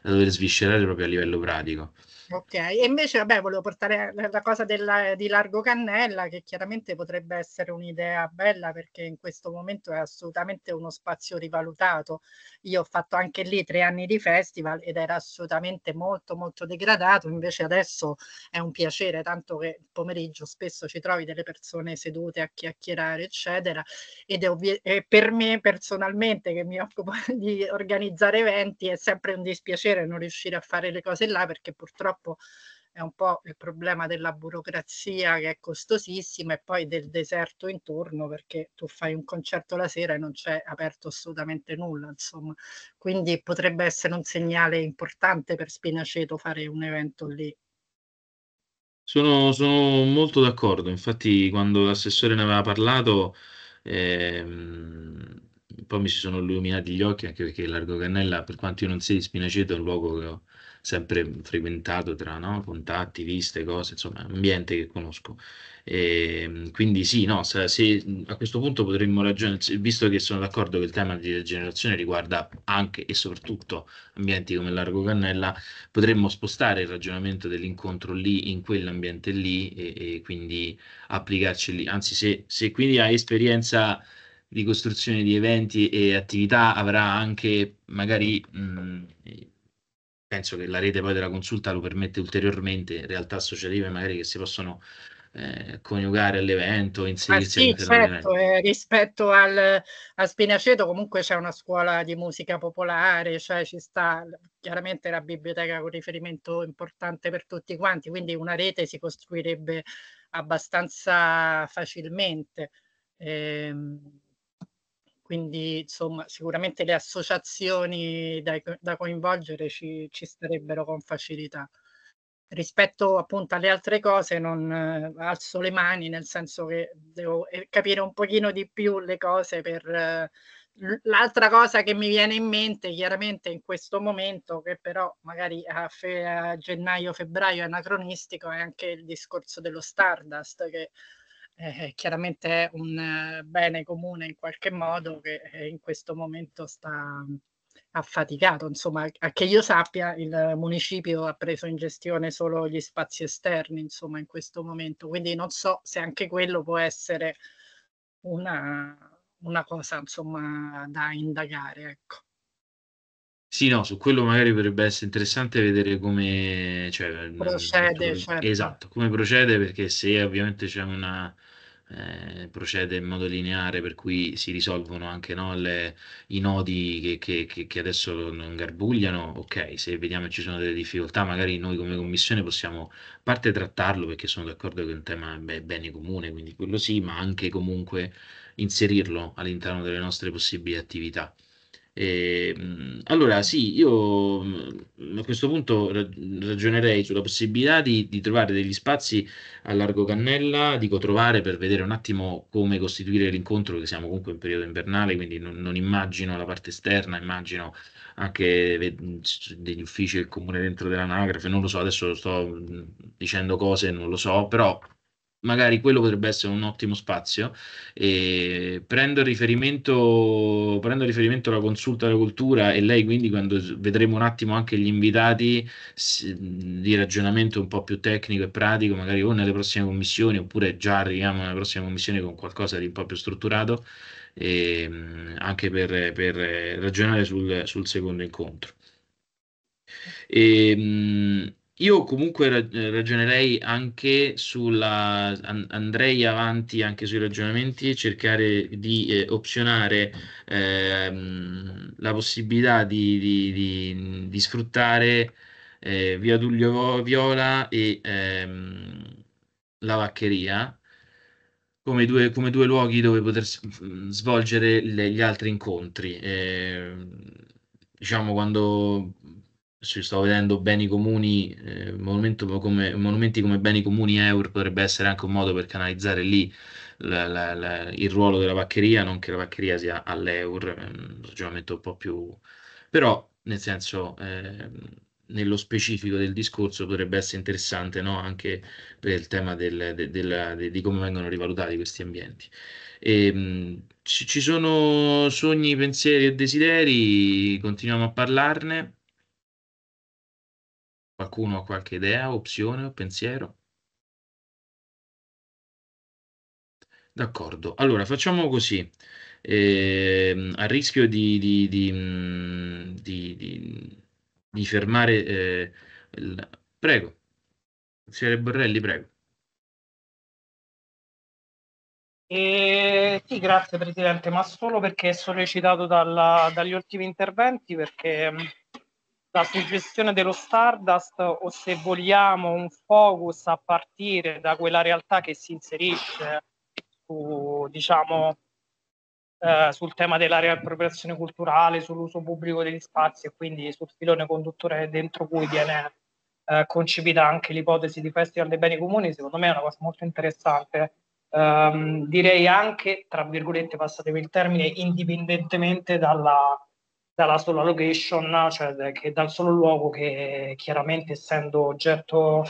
da dover sviscerare proprio a livello pratico. Ok, e invece vabbè, volevo portare la cosa della, di Largo Cannella, che chiaramente potrebbe essere un'idea bella perché in questo momento è assolutamente uno spazio rivalutato. Io ho fatto anche lì tre anni di festival ed era assolutamente molto molto degradato, invece adesso è un piacere, tanto che il pomeriggio spesso ci trovi delle persone sedute a chiacchierare, eccetera, ed è ovvi- e per me personalmente che mi occupo di organizzare eventi è sempre un dispiacere non riuscire a fare le cose là perché purtroppo purtroppo è un po' il problema della burocrazia che è costosissima e poi del deserto intorno perché tu fai un concerto la sera e non c'è aperto assolutamente nulla, insomma. Quindi potrebbe essere un segnale importante per Spinaceto fare un evento lì. Sono, sono molto d'accordo, infatti quando l'assessore ne aveva parlato ehm, poi mi si sono illuminati gli occhi anche perché Largo Cannella, per quanto io non sia di Spinaceto, è un luogo che ho sempre frequentato tra no? contatti, viste, cose, insomma, ambiente che conosco. E, ehm, quindi sì, no, se, a questo punto potremmo ragionare, visto che sono d'accordo che il tema di degenerazione riguarda anche e soprattutto ambienti come Largo Cannella, potremmo spostare il ragionamento dell'incontro lì, in quell'ambiente lì e, e quindi applicarci lì. Anzi, se, se quindi hai esperienza di costruzione di eventi e attività avrà anche magari mh, penso che la rete poi della consulta lo permette ulteriormente, in realtà associative magari che si possono eh, coniugare all'evento, inserirsi ah, sì, certo, eh, rispetto al, a Spinaceto comunque c'è una scuola di musica popolare, cioè ci sta chiaramente la biblioteca con riferimento importante per tutti quanti, quindi una rete si costruirebbe abbastanza facilmente. Ehm, quindi insomma sicuramente le associazioni da, da coinvolgere ci, ci starebbero con facilità rispetto appunto alle altre cose non eh, alzo le mani nel senso che devo eh, capire un pochino di più le cose per eh, l'altra cosa che mi viene in mente chiaramente in questo momento che però magari a, fe- a gennaio febbraio è anacronistico è anche il discorso dello Stardust che eh, chiaramente è un bene comune in qualche modo che eh, in questo momento sta affaticato. Insomma, a che io sappia, il municipio ha preso in gestione solo gli spazi esterni, insomma, in questo momento. Quindi non so se anche quello può essere una, una cosa, insomma, da indagare, ecco. Sì, no, su quello magari potrebbe essere interessante vedere come cioè, mm, procede. Come, certo. Esatto, come procede, perché se ovviamente c'è una eh, procede in modo lineare, per cui si risolvono anche no, le, i nodi che, che, che, adesso non garbugliano. Ok, se vediamo che ci sono delle difficoltà, magari noi come commissione possiamo a parte trattarlo perché sono d'accordo che è un tema beh, bene comune, quindi quello sì, ma anche comunque inserirlo all'interno delle nostre possibili attività. E, ehm, allora, sì, io mm, a questo punto ragionerei sulla possibilità di, di, trovare degli spazi a largo cannella, dico trovare per vedere un attimo come costituire l'incontro, che siamo comunque in periodo invernale, quindi non, non immagino la parte esterna, immagino anche degli uffici del comune dentro dell'anagrafe, non lo so, adesso sto mm, dicendo cose, non lo so, però magari quello potrebbe essere un ottimo spazio. E prendo, riferimento, prendo riferimento alla consulta della cultura e lei quindi quando vedremo un attimo anche gli invitati di ragionamento un po' più tecnico e pratico, magari o nelle prossime commissioni oppure già arriviamo nella prossima commissione con qualcosa di un po' più strutturato, e ehm, anche per, per, ragionare sul, sul secondo incontro. E, ehm, io comunque ragionerei anche sulla, andrei avanti anche sui ragionamenti, e cercare di eh, opzionare ehm, la possibilità di, di, di, di sfruttare eh, via Duglio Viola e ehm, la Vaccheria come due, come due, luoghi dove poter svolgere le, gli altri incontri. Eh, diciamo quando ci sto vedendo beni comuni, eh, come, monumenti come beni comuni euro eh, potrebbe essere anche un modo per canalizzare lì la, la, la, il ruolo della vaccheria, non che la vaccheria sia all'euro, ehm, un ragionamento un po' più... però nel senso... Eh, nello specifico del discorso potrebbe essere interessante no? anche per il tema del, del, del, di come vengono rivalutati questi ambienti. E, ehm, mh, ci, ci sono sogni, pensieri e desideri, continuiamo a parlarne. Qualcuno ha qualche idea, opzione o pensiero? D'accordo, allora facciamo così, ehm, a rischio di, di, di, mm, di, di fermare... eh, il- Prego, consigliere Borrelli, prego. Eh, sì, grazie Presidente, ma solo perché è sollecitato dalla- dagli ultimi interventi, perché mh, mm, la suggestione dello Stardust o se vogliamo un focus a partire da quella realtà che si inserisce su, diciamo, eh, sul tema della riappropriazione culturale, sull'uso pubblico degli spazi e quindi sul filone conduttore dentro cui viene eh, concepita anche l'ipotesi di festival dei beni comuni, secondo me è una cosa molto interessante. Um, direi anche, tra virgolette, passatevi il termine, indipendentemente dalla dalla sola location, cioè che dal solo luogo che chiaramente essendo oggetto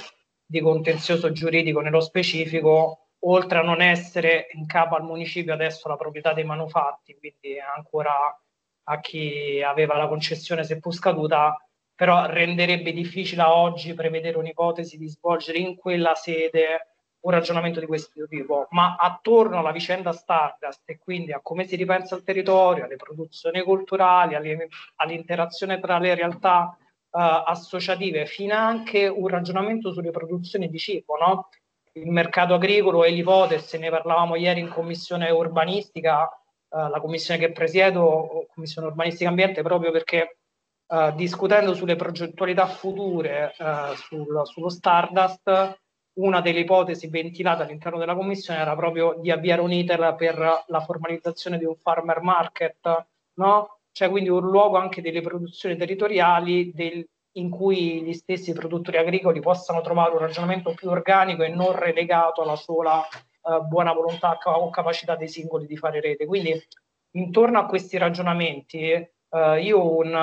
di contenzioso giuridico nello specifico, oltre a non essere in capo al municipio adesso la proprietà dei manufatti, quindi ancora a chi aveva la concessione seppur scaduta, però renderebbe difficile oggi prevedere un'ipotesi di svolgere in quella sede un ragionamento di questo tipo, ma attorno alla vicenda Stardust e quindi a come si ripensa il territorio, alle produzioni culturali, alle, all'interazione tra le realtà eh, associative, fino anche un ragionamento sulle produzioni di cibo, no? Il mercato agricolo e l'ipotesi, ne parlavamo ieri in commissione urbanistica, eh, la commissione che presiedo, commissione urbanistica ambiente, proprio perché eh, discutendo sulle progettualità future eh, sul, sullo Stardust, una delle ipotesi ventilate all'interno della commissione era proprio di avviare un iter per la formalizzazione di un farmer market, no? cioè quindi un luogo anche delle produzioni territoriali del, in cui gli stessi produttori agricoli possano trovare un ragionamento più organico e non relegato alla sola eh, buona volontà o capacità dei singoli di fare rete. Quindi intorno a questi ragionamenti eh, io un,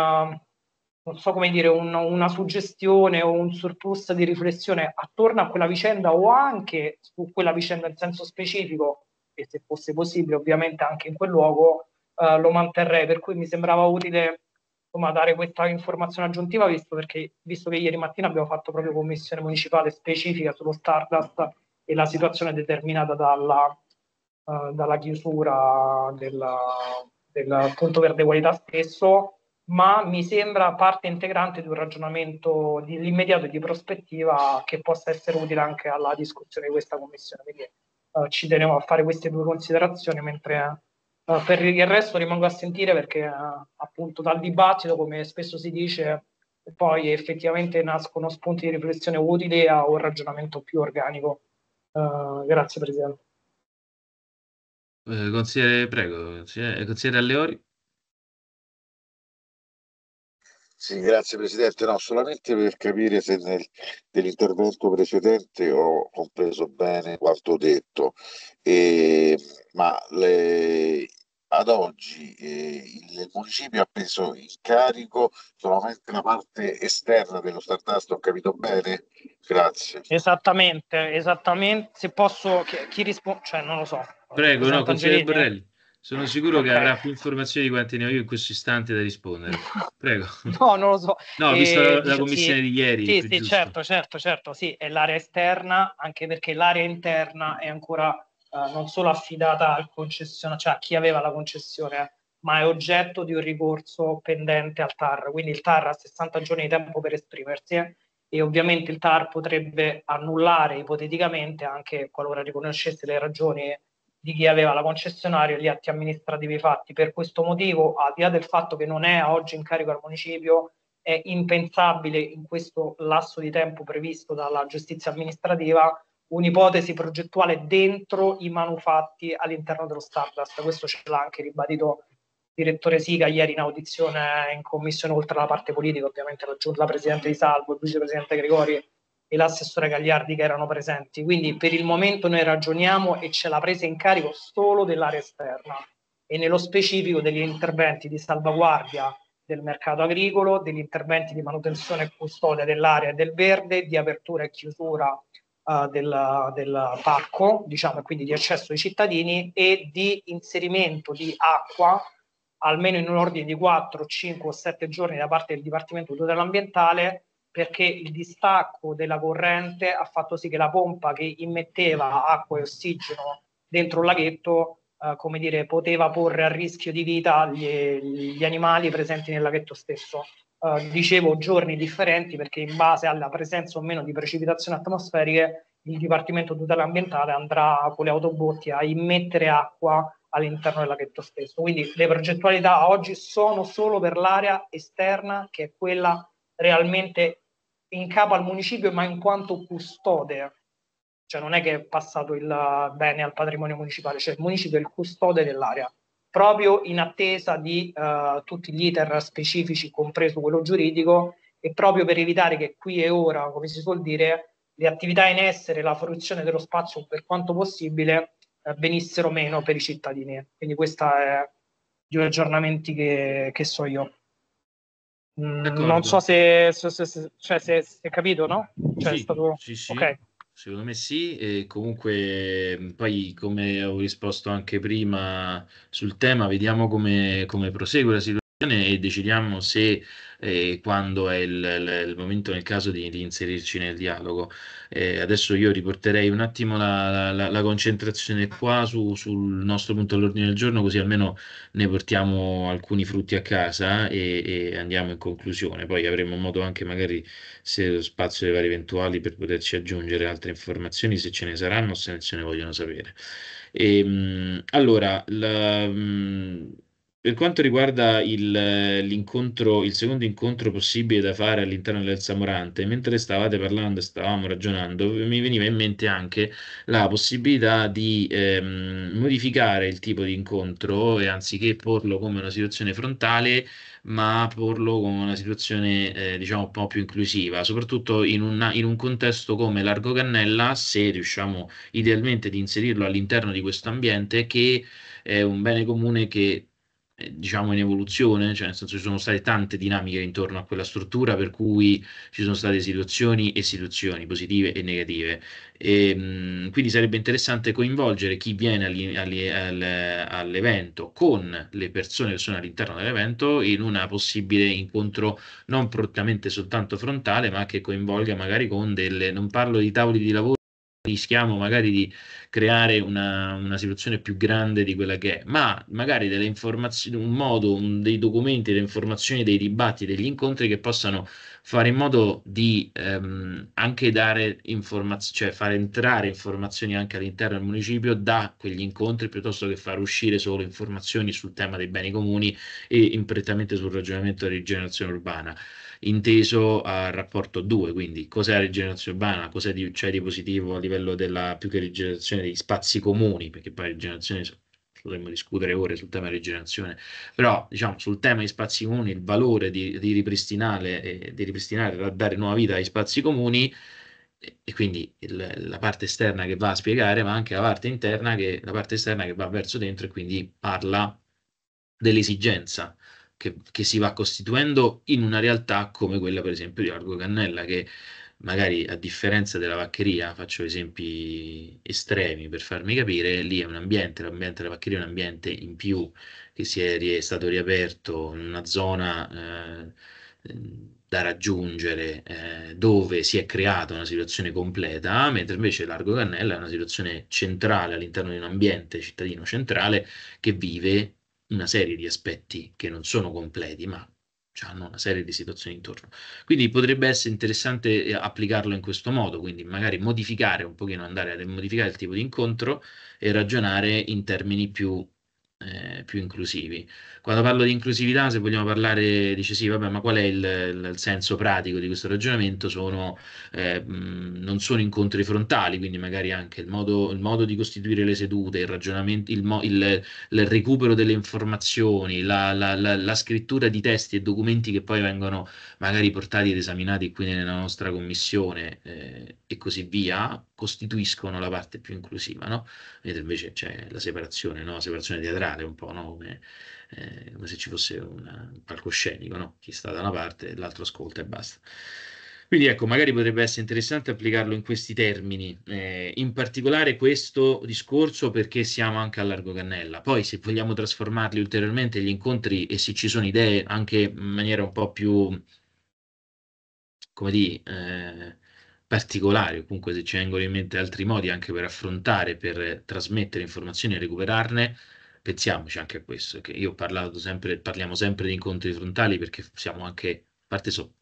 non so come dire, un, una suggestione o un surplus di riflessione attorno a quella vicenda o anche su quella vicenda in senso specifico, e se fosse possibile ovviamente anche in quel luogo, eh, lo manterrei. Per cui mi sembrava utile insomma, dare questa informazione aggiuntiva, visto, perché, visto che ieri mattina abbiamo fatto proprio commissione municipale specifica sullo Stardust e la situazione determinata dalla, eh, dalla chiusura del, del conto verde qualità stesso ma mi sembra parte integrante di un ragionamento di, immediato e di prospettiva che possa essere utile anche alla discussione di questa commissione. Quindi eh, ci tenevo a fare queste due considerazioni, mentre eh, per il resto rimango a sentire perché eh, appunto dal dibattito, come spesso si dice, poi effettivamente nascono spunti di riflessione utili a un ragionamento più organico. Eh, grazie Presidente. Eh, consigliere, prego, consigliere, consigliere Alleori. Sì, grazie Presidente. No, solamente per capire se nel, nell'intervento precedente ho compreso bene quanto detto, e, ehm, ma le, ad oggi eh, il municipio ha preso in carico solamente la parte esterna dello startasto, ho capito bene? Grazie. Esattamente, esattamente. Se posso, chi, chi risponde? Cioè, non lo so. Prego, no, consigliere Borrelli. Sono sicuro okay. che avrà più informazioni di quante ne ho io in questo istante da rispondere. Prego. no, non lo so. No, ho visto eh, la, la, commissione sì, di ieri. Sì, sì certo, certo, certo. Sì, è l'area esterna, anche perché l'area interna è ancora eh, non solo affidata al concessionario, cioè a chi aveva la concessione, ma è oggetto di un ricorso pendente al TAR. Quindi il TAR ha 60 giorni di tempo per esprimersi eh, e ovviamente il TAR potrebbe annullare ipoteticamente anche qualora riconoscesse le ragioni di chi aveva la concessionaria e gli atti amministrativi fatti. Per questo motivo, al di là del fatto che non è oggi in carico al municipio, è impensabile in questo lasso di tempo previsto dalla giustizia amministrativa un'ipotesi progettuale dentro i manufatti all'interno dello Stardust. Questo ce l'ha anche ribadito il direttore Siga ieri in audizione in commissione, oltre alla parte politica, ovviamente la, la Presidente di Salvo, il Vicepresidente Gregori e l'assessore Gagliardi che erano presenti. Quindi per il momento noi ragioniamo e c'è la presa in carico solo dell'area esterna e nello specifico degli interventi di salvaguardia del mercato agricolo, degli interventi di manutenzione e custodia dell'area e del verde, di apertura e chiusura uh, del, del parco, diciamo, e quindi di accesso ai cittadini e di inserimento di acqua almeno in un ordine di 4, 5 o 7 giorni da parte del Dipartimento Tutela Ambientale perché il distacco della corrente ha fatto sì che la pompa che immetteva acqua e ossigeno dentro il laghetto, eh, come dire, poteva porre a rischio di vita gli, gli animali presenti nel laghetto stesso. Eh, dicevo giorni differenti perché in base alla presenza o meno di precipitazioni atmosferiche il Dipartimento Tutela Ambientale andrà con le autobotti a immettere acqua all'interno del laghetto stesso. Quindi le progettualità oggi sono solo per l'area esterna che è quella realmente in capo al municipio, ma in quanto custode. Cioè non è che è passato il bene al patrimonio municipale, cioè il municipio è il custode dell'area, proprio in attesa di uh, tutti gli iter specifici, compreso quello giuridico, e proprio per evitare che qui e ora, come si suol dire, le attività in essere, la fruizione dello spazio per quanto possibile, eh, venissero meno per i cittadini. Quindi questa è di aggiornamenti che, che so io. Non so se, se, se, se, cioè, se, se capito, no? Cioè, sì, è stato... sì, sì. Okay. Secondo me sì, e comunque mm, poi come ho risposto anche prima sul tema, vediamo come, come prosegue la situazione e decidiamo se e eh, quando è il, il, il, momento nel caso di, di inserirci nel dialogo. Eh, adesso io riporterei un attimo la, la, la concentrazione qua su, sul nostro punto all'ordine del giorno, così almeno ne portiamo alcuni frutti a casa eh, e, e andiamo in conclusione. Poi avremo modo anche magari, se lo spazio dei vari eventuali, per poterci aggiungere altre informazioni, se ce ne saranno o se ne vogliono sapere. E, ehm, mh, allora, la, mh, mm, per quanto riguarda il, il, secondo incontro possibile da fare all'interno del Samorante, mentre stavate parlando e stavamo ragionando, mi veniva in mente anche la possibilità di ehm, modificare il tipo di incontro e anziché porlo come una situazione frontale, ma porlo come una situazione eh, diciamo un po' più inclusiva, soprattutto in, una, in, un contesto come Largo Cannella, se riusciamo idealmente ad inserirlo all'interno di questo ambiente che è un bene comune che eh, diciamo in evoluzione, cioè nel senso ci sono state tante dinamiche intorno a quella struttura per cui ci sono state situazioni e situazioni positive e negative. E, ehm, mh, quindi sarebbe interessante coinvolgere chi viene all'i- all'i- all'e- all'evento con le persone che sono all'interno dell'evento in un possibile incontro non prontamente soltanto frontale, ma che coinvolga magari con delle, non parlo di tavoli di lavoro, rischiamo magari di creare una, una, situazione più grande di quella che è, ma magari delle informazioni, un modo, un, dei documenti, delle informazioni, dei dibattiti, degli incontri che possano fare in modo di ehm, anche dare informazioni, cioè far entrare informazioni anche all'interno del municipio da quegli incontri piuttosto che far uscire solo informazioni sul tema dei beni comuni e prettamente sul ragionamento di rigenerazione urbana inteso al rapporto 2, quindi cos'è la rigenerazione urbana, cos'è di, c'è di positivo a livello della più che rigenerazione degli spazi comuni, perché poi rigenerazione potremmo discutere ore sul tema rigenerazione, però diciamo sul tema di spazi comuni, il valore di, di ripristinare, eh, di ripristinare, dare nuova vita agli spazi comuni e quindi il, la parte esterna che va a spiegare, ma anche la parte interna che, la parte esterna che va verso dentro e quindi parla dell'esigenza che, che, si va costituendo in una realtà come quella per esempio di Largo Cannella che magari a differenza della vaccheria, faccio esempi estremi per farmi capire, lì è un ambiente, l'ambiente della vaccheria è un ambiente in più che si è, è stato riaperto in una zona eh, ehm, da raggiungere eh, dove si è creata una situazione completa, mentre invece Largo Cannella è una situazione centrale all'interno di un ambiente cittadino centrale che vive una serie di aspetti che non sono completi, ma hanno una serie di situazioni intorno. Quindi potrebbe essere interessante eh, applicarlo in questo modo, quindi magari modificare un pochino, andare a modificare il tipo di incontro e ragionare in termini più eh, più inclusivi. Quando parlo di inclusività, se vogliamo parlare, dice sì, vabbè, ma qual è il, il senso pratico di questo ragionamento? Sono, eh, non sono incontri frontali, quindi magari anche il modo, il modo di costituire le sedute, il, ragionamento, il, mo, il, il recupero delle informazioni, la, la, la, la, scrittura di testi e documenti che poi vengono magari portati ed esaminati qui nella nostra commissione eh, e così via, costituiscono la parte più inclusiva, no? Mentre invece c'è la separazione, no? La separazione teatrale teatrale, un po' no? come, eh, come, se ci fosse un palcoscenico, no? chi sta da una parte l'altro ascolta e basta. Quindi ecco, magari potrebbe essere interessante applicarlo in questi termini, eh, in particolare questo discorso perché siamo anche a largo cannella. Poi se vogliamo trasformarli ulteriormente gli incontri e se ci sono idee anche in maniera un po' più, come dire, eh, particolare, o comunque se ci vengono in mente altri modi anche per affrontare, per trasmettere informazioni e recuperarne, pensiamoci anche a questo, che io ho parlato sempre, parliamo sempre di incontri frontali perché siamo anche, a parte so,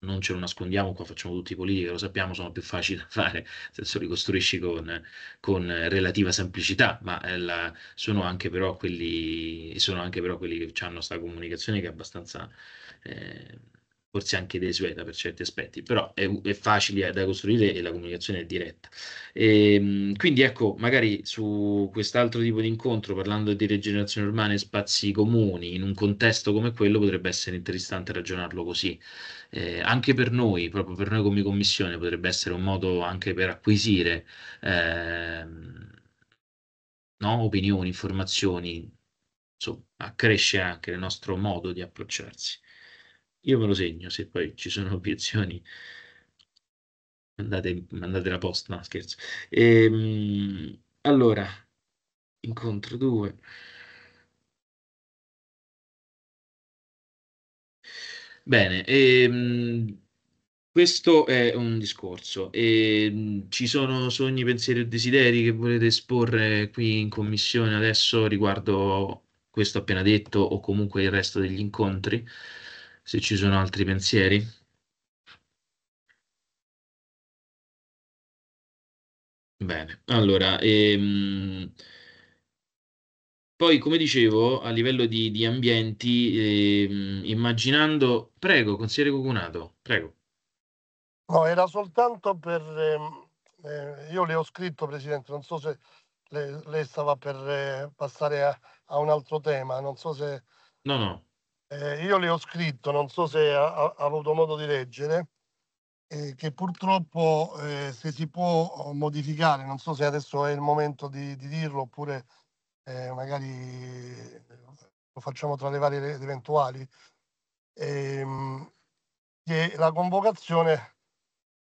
non ce lo nascondiamo, qua facciamo tutti i politici, lo sappiamo, sono più facili da fare, se lo ricostruisci con, con relativa semplicità, ma eh, la, sono, anche però quelli, sono anche però quelli che hanno questa comunicazione che è abbastanza... Eh, forse anche desueta per certi aspetti, però è, è facile da costruire e la comunicazione è diretta. E, ehm, quindi ecco, magari su quest'altro tipo di incontro, parlando di rigenerazione urbana e spazi comuni, in un contesto come quello potrebbe essere interessante ragionarlo così. Eh, anche per noi, proprio per noi come commissione, potrebbe essere un modo anche per acquisire eh, no? opinioni, informazioni, insomma, accresce anche il nostro modo di approcciarsi. Io ve lo segno, se poi ci sono obiezioni mandate, mandate la post, no scherzo. Ehm, allora, incontro 2. Bene, ehm, questo è un discorso. E, ehm, ci sono sogni, pensieri o desideri che volete esporre qui in commissione adesso riguardo questo appena detto o comunque il resto degli incontri? se ci sono altri pensieri. Bene, allora, ehm, poi come dicevo, a livello di, di ambienti, ehm, immaginando... Prego, consigliere Cucunato, prego. No, era soltanto per... Ehm, eh, io le ho scritto, Presidente, non so se lei, lei stava per eh, passare a, a, un altro tema, non so se... No, no eh, io le ho scritto, non so se ha, ha avuto modo di leggere, eh, che purtroppo eh, se si può oh, modificare, non so se adesso è il momento di, di dirlo oppure eh, magari eh, lo facciamo tra le varie le eventuali, ehm, che la convocazione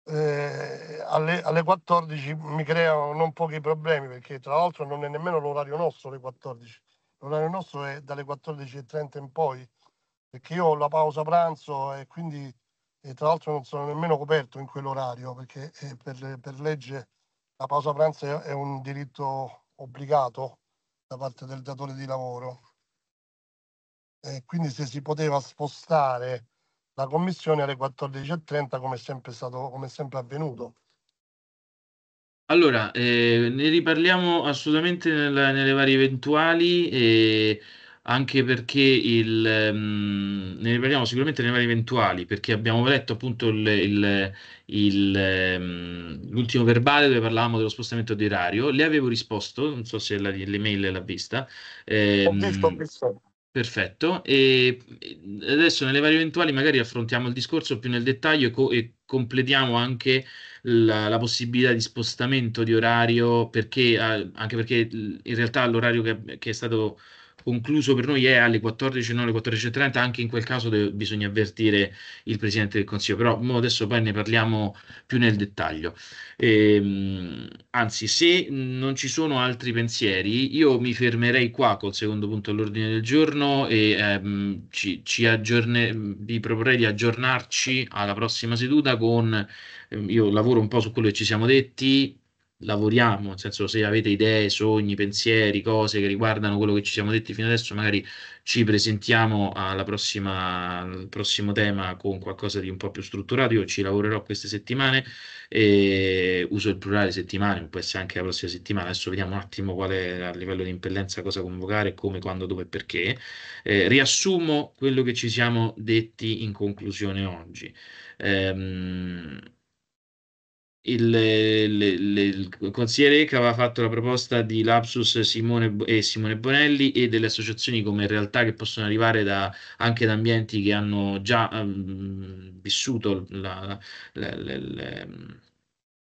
eh, alle, alle, 14 mi crea non pochi problemi perché tra l'altro non è nemmeno l'orario nostro le 14 l'orario nostro è dalle 14.30 in poi perché io ho la pausa pranzo e quindi e tra l'altro non sono nemmeno coperto in quell'orario perché eh, per, per legge la pausa pranzo è un diritto obbligato da parte del datore di lavoro. E quindi se si poteva spostare la commissione alle 14.30 come sempre, stato, come sempre avvenuto. Allora, eh, ne riparliamo assolutamente nella, nelle varie eventuali. Eh, anche perché il, um, ne parliamo sicuramente nei vari eventuali, perché abbiamo letto appunto il, il, il, um, l'ultimo verbale dove parlavamo dello spostamento di orario, le avevo risposto, non so se la, l'email l'ha vista. Eh, ho ehm, visto, ho visto. Perfetto, e eh, adesso nelle varie eventuali magari affrontiamo il discorso più nel dettaglio e, co- e completiamo anche la, la, possibilità di spostamento di orario, perché, ah, anche perché in realtà l'orario che, che è stato concluso per noi è alle 14, non alle 14.30, anche in quel caso de- bisogna avvertire il Presidente del Consiglio, però adesso poi ne parliamo più nel dettaglio. Ehm, anzi, se non ci sono altri pensieri, io mi fermerei qua col secondo punto all'ordine del giorno e ehm, ci, ci aggiorne- vi proporrei di aggiornarci alla prossima seduta con, ehm, io lavoro un po' su quello che ci siamo detti, lavoriamo, nel senso se avete idee, sogni, pensieri, cose che riguardano quello che ci siamo detti fino adesso, magari ci presentiamo alla prossima, al prossimo tema con qualcosa di un po' più strutturato, io ci lavorerò queste settimane e uso il plurale settimane, può essere anche la prossima settimana, adesso vediamo un attimo qual è a livello di impellenza cosa convocare, come, quando, dove e perché. Eh, riassumo quello che ci siamo detti in conclusione oggi. Ehm, il, il, il, il, consigliere che aveva fatto la proposta di Lapsus Simone, e Simone Bonelli e delle associazioni come realtà che possono arrivare da, anche da ambienti che hanno già um, vissuto la, la, la,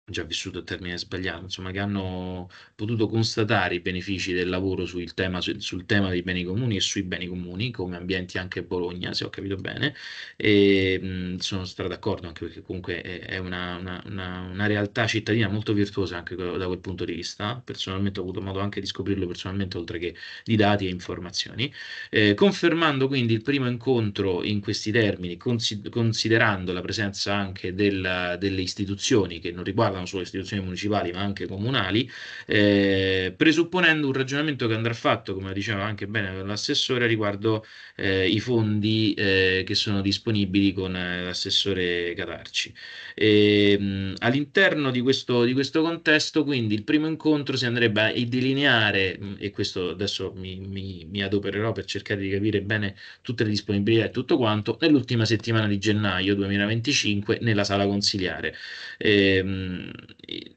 già vissuto il termine sbagliato, insomma, che hanno potuto constatare i benefici del lavoro sul tema, sul, sul tema dei beni comuni e sui beni comuni, come ambienti anche Bologna, se ho capito bene, e mh, sono stato d'accordo anche perché comunque è, è una, una, una, una, realtà cittadina molto virtuosa anche da quel punto di vista, personalmente ho avuto modo anche di scoprirlo personalmente, oltre che di dati e informazioni, eh, confermando quindi il primo incontro in questi termini, considerando la presenza anche del, delle istituzioni che non riguardano basata sulle istituzioni municipali ma anche comunali, eh, presupponendo un ragionamento che andrà fatto, come diceva anche bene l'assessore, riguardo eh, i fondi eh, che sono disponibili con eh, l'assessore Catarci. E, ehm, mh, all'interno di questo, di questo, contesto, quindi, il primo incontro si andrebbe a delineare, mh, mm, e questo adesso mi, mi, mi adopererò per cercare di capire bene tutte le disponibilità e tutto quanto, nell'ultima settimana di gennaio 2025 nella sala consiliare. E, ehm,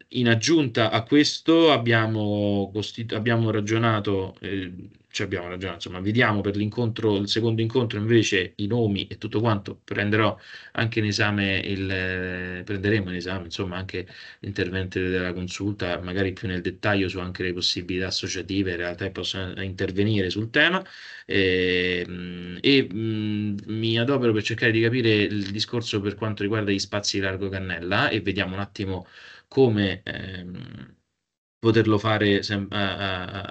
in aggiunta a questo abbiamo, abbiamo ragionato eh, ci abbiamo ragione, insomma, vediamo per l'incontro, il secondo incontro invece i nomi e tutto quanto, prenderò anche in esame il, eh, prenderemo in esame, insomma, anche l'intervento della consulta, magari più nel dettaglio su anche le possibilità associative in realtà che possono intervenire sul tema ehm, e, e mm, mh, mi adopero per cercare di capire il discorso per quanto riguarda gli spazi di largo cannella e vediamo un attimo come... Ehm, poterlo fare sem- a, eh,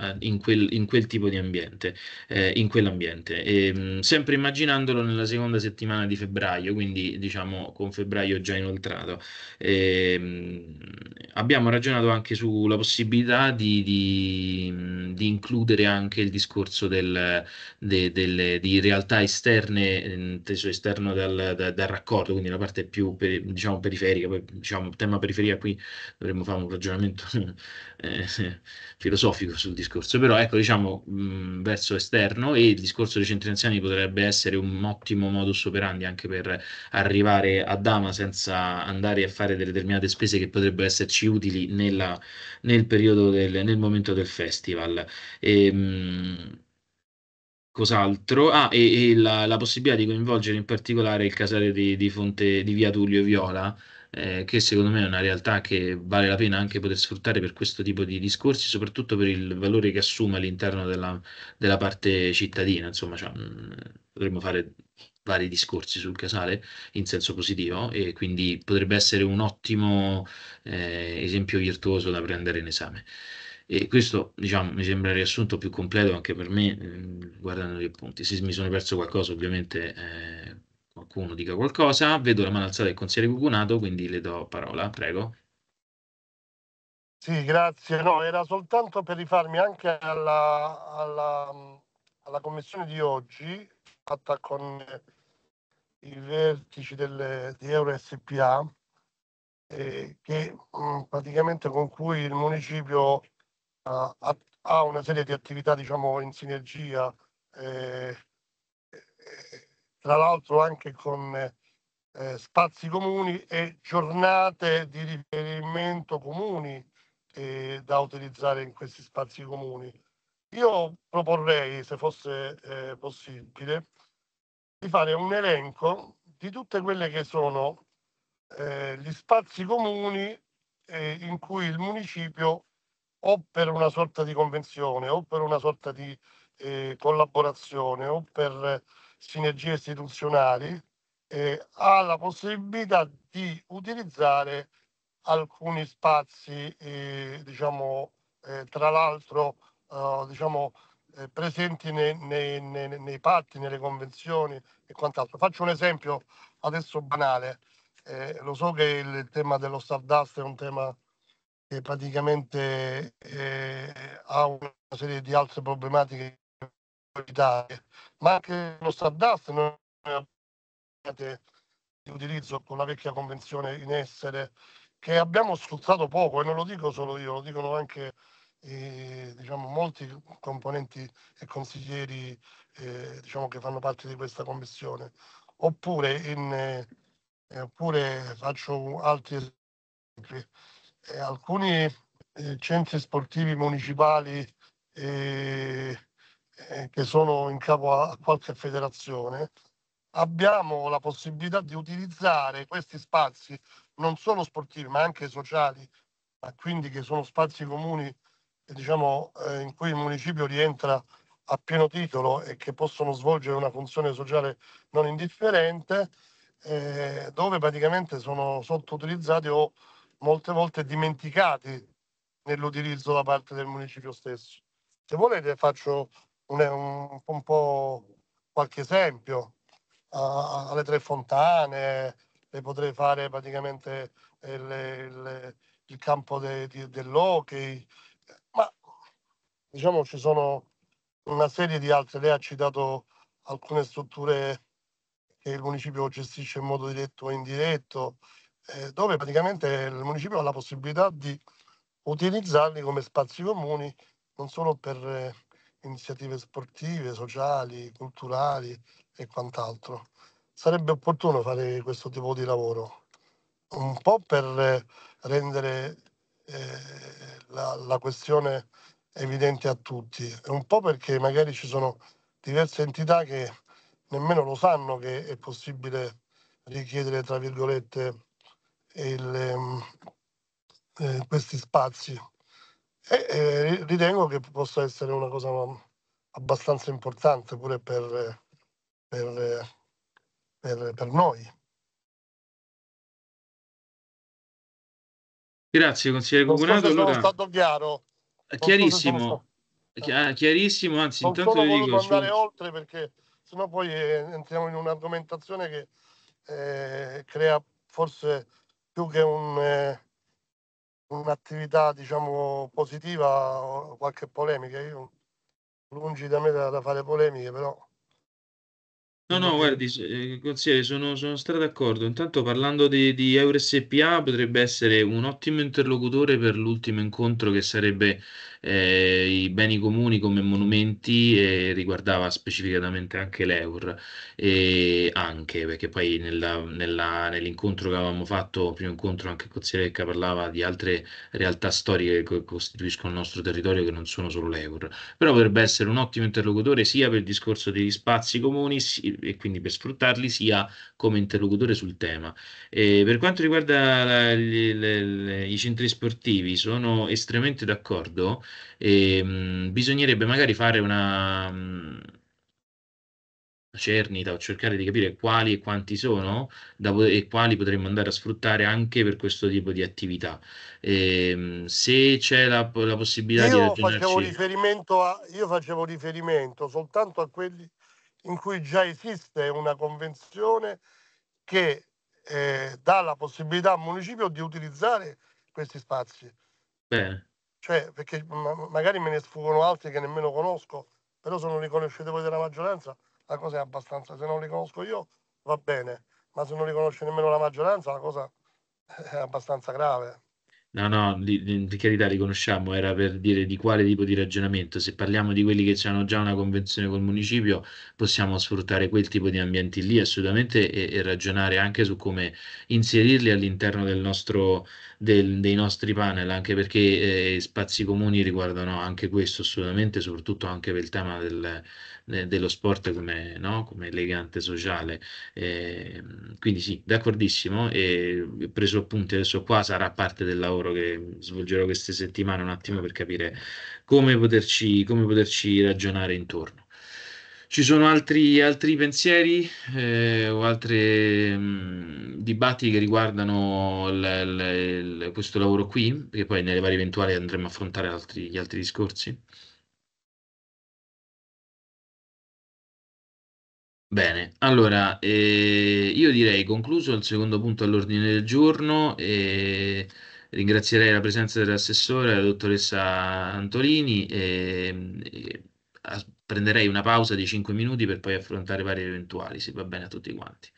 a, eh, eh, in, quel, in, quel, tipo di ambiente, eh, in quell'ambiente. E, ehm, mh, sempre immaginandolo nella seconda settimana di febbraio, quindi diciamo con febbraio già inoltrato. E, ehm, mh, abbiamo ragionato anche sulla possibilità di, di, di includere anche il discorso del, de, delle, di realtà esterne, inteso ehm, esterno dal, da, dal, raccordo, quindi la parte più per, diciamo, periferica, poi, diciamo tema periferia qui dovremmo fare un ragionamento eh, filosofico sul discorso, però ecco diciamo mh, verso esterno e il discorso dei centri anziani potrebbe essere un ottimo modus operandi anche per arrivare a Dama senza andare a fare delle determinate spese che potrebbero esserci utili nella, nel periodo del, nel momento del festival. E, mh, cos'altro? Ah, e, e la, la, possibilità di coinvolgere in particolare il casale di, di Fonte di Via Tullio Viola eh, che secondo me è una realtà che vale la pena anche poter sfruttare per questo tipo di discorsi, soprattutto per il valore che assume all'interno della, della parte cittadina. Insomma, cioè, potremmo fare vari discorsi sul casale in senso positivo e quindi potrebbe essere un ottimo eh, esempio virtuoso da prendere in esame. E questo diciamo, mi sembra il riassunto più completo anche per me, eh, guardando gli appunti. Se mi sono perso qualcosa, ovviamente eh, qualcuno dica qualcosa. Vedo la mano alzata del consigliere Cucunato, quindi le do parola, prego. Sì, grazie. No, era soltanto per rifarmi anche alla, alla, alla commissione di oggi, fatta con i vertici delle, di Euro SPA, eh, che mh, mm, praticamente con cui il municipio uh, ha, ha, una serie di attività diciamo, in sinergia eh, tra l'altro anche con eh, spazi comuni e giornate di riferimento comuni eh, da utilizzare in questi spazi comuni. Io proporrei, se fosse eh, possibile, di fare un elenco di tutte quelle che sono eh, gli spazi comuni eh, in cui il municipio o per una sorta di convenzione o per una sorta di eh, collaborazione o per sinergie istituzionali, eh, ha la possibilità di utilizzare alcuni spazi, eh, diciamo, eh, tra l'altro, eh, diciamo, eh, presenti nei, nei, nei, nei, patti, nelle convenzioni e quant'altro. Faccio un esempio adesso banale. Eh, lo so che il tema dello Stardust è un tema che praticamente ha una serie di altre problematiche Italia, ma anche lo Stardust non è di utilizzo con la vecchia convenzione in essere che abbiamo sfruttato poco e non lo dico solo io, lo dicono anche eh, diciamo, molti componenti e consiglieri eh, diciamo, che fanno parte di questa commissione. Oppure, in, eh, oppure faccio altri esempi. Eh, alcuni eh, centri sportivi municipali eh, eh, che sono in capo a, a qualche federazione, abbiamo la possibilità di utilizzare questi spazi non solo sportivi ma anche sociali, ma quindi che sono spazi comuni diciamo, eh, in cui il municipio rientra a pieno titolo e che possono svolgere una funzione sociale non indifferente, eh, dove praticamente sono sottoutilizzati o molte volte dimenticati nell'utilizzo da parte del municipio stesso. Se volete faccio un, un, un po' qualche esempio. Uh, alle tre fontane, le potrei fare praticamente le, le, il campo de, de, dell'hockey, ma diciamo ci sono una serie di altre. Lei ha citato alcune strutture che il municipio gestisce in modo diretto o indiretto, eh, dove praticamente il municipio ha la possibilità di utilizzarli come spazi comuni, non solo per eh, iniziative sportive, sociali, culturali e quant'altro. Sarebbe opportuno fare questo tipo di lavoro, un po' per eh, rendere eh, la, la questione evidente a tutti, un po' perché magari ci sono diverse entità che nemmeno lo sanno che è possibile richiedere, tra virgolette, il, ehm, eh, questi spazi e, eh, ritengo che possa essere una cosa mm, abbastanza importante pure per, per, per, per noi. Grazie consigliere Comunato. Allora, sono stato chiaro. Chiarissimo, sono chiarissimo, anzi non intanto vi dico... Non andare su... oltre perché sennò poi eh, entriamo in un'argomentazione che eh, crea forse più che un... Eh, un'attività diciamo positiva o qualche polemica. Io lungi da me da, da fare polemiche, però. No, no, guardi, eh, consigliere, sono, sono stato d'accordo. Intanto parlando di, di Euro SPA potrebbe essere un ottimo interlocutore per l'ultimo incontro che sarebbe eh, i beni comuni come monumenti e eh, riguardava specificatamente anche l'EUR, e anche perché poi nella, nella, nell'incontro che avevamo fatto, primo incontro anche con Sirecca parlava di altre realtà storiche che costituiscono il nostro territorio che non sono solo l'EUR, però potrebbe essere un ottimo interlocutore sia per il discorso degli spazi comuni e quindi per sfruttarli sia come interlocutore sul tema. E per quanto riguarda la, le, le, le, i centri sportivi sono estremamente d'accordo e, ehm, mh, bisognerebbe magari fare una, mh, mm, cernita o cercare di capire quali e quanti sono da, e quali potremmo andare a sfruttare anche per questo tipo di attività. E, ehm, se c'è la, la possibilità io di ragionarci... Facevo riferimento a, io facevo riferimento soltanto a quelli in cui già esiste una convenzione che eh, dà la possibilità al municipio di utilizzare questi spazi. Bene cioè, perché ma magari me ne sfuggono altri che nemmeno conosco, però se non li conoscete voi della maggioranza, la cosa è abbastanza, se non li conosco io va bene, ma se non li conosce nemmeno la maggioranza, la cosa è abbastanza grave. No, no, li, li, per carità li conosciamo, era per dire di quale tipo di ragionamento. Se parliamo di quelli che hanno già una convenzione col municipio, possiamo sfruttare quel tipo di ambienti lì assolutamente e, e ragionare anche su come inserirli all'interno del nostro, del, dei nostri panel, anche perché eh, spazi comuni riguardano anche questo assolutamente, soprattutto anche per il tema del eh, dello sport come, no? come elegante sociale. Eh, quindi sì, d'accordissimo, e ho preso appunti adesso qua, sarà parte del lavoro che svolgerò queste settimane un attimo per capire come poterci, come poterci ragionare intorno. Ci sono altri, altri pensieri eh, o altri mm, dibattiti che riguardano l, l, l, questo lavoro qui, perché poi nelle varie eventuali andremo a affrontare altri, gli altri discorsi? Bene, allora eh, io direi concluso il secondo punto all'ordine del giorno e ringrazierei la presenza dell'assessore, la dottoressa Antolini e, e eh, prenderei una pausa di 5 minuti per poi affrontare varie eventuali, se va bene a tutti quanti.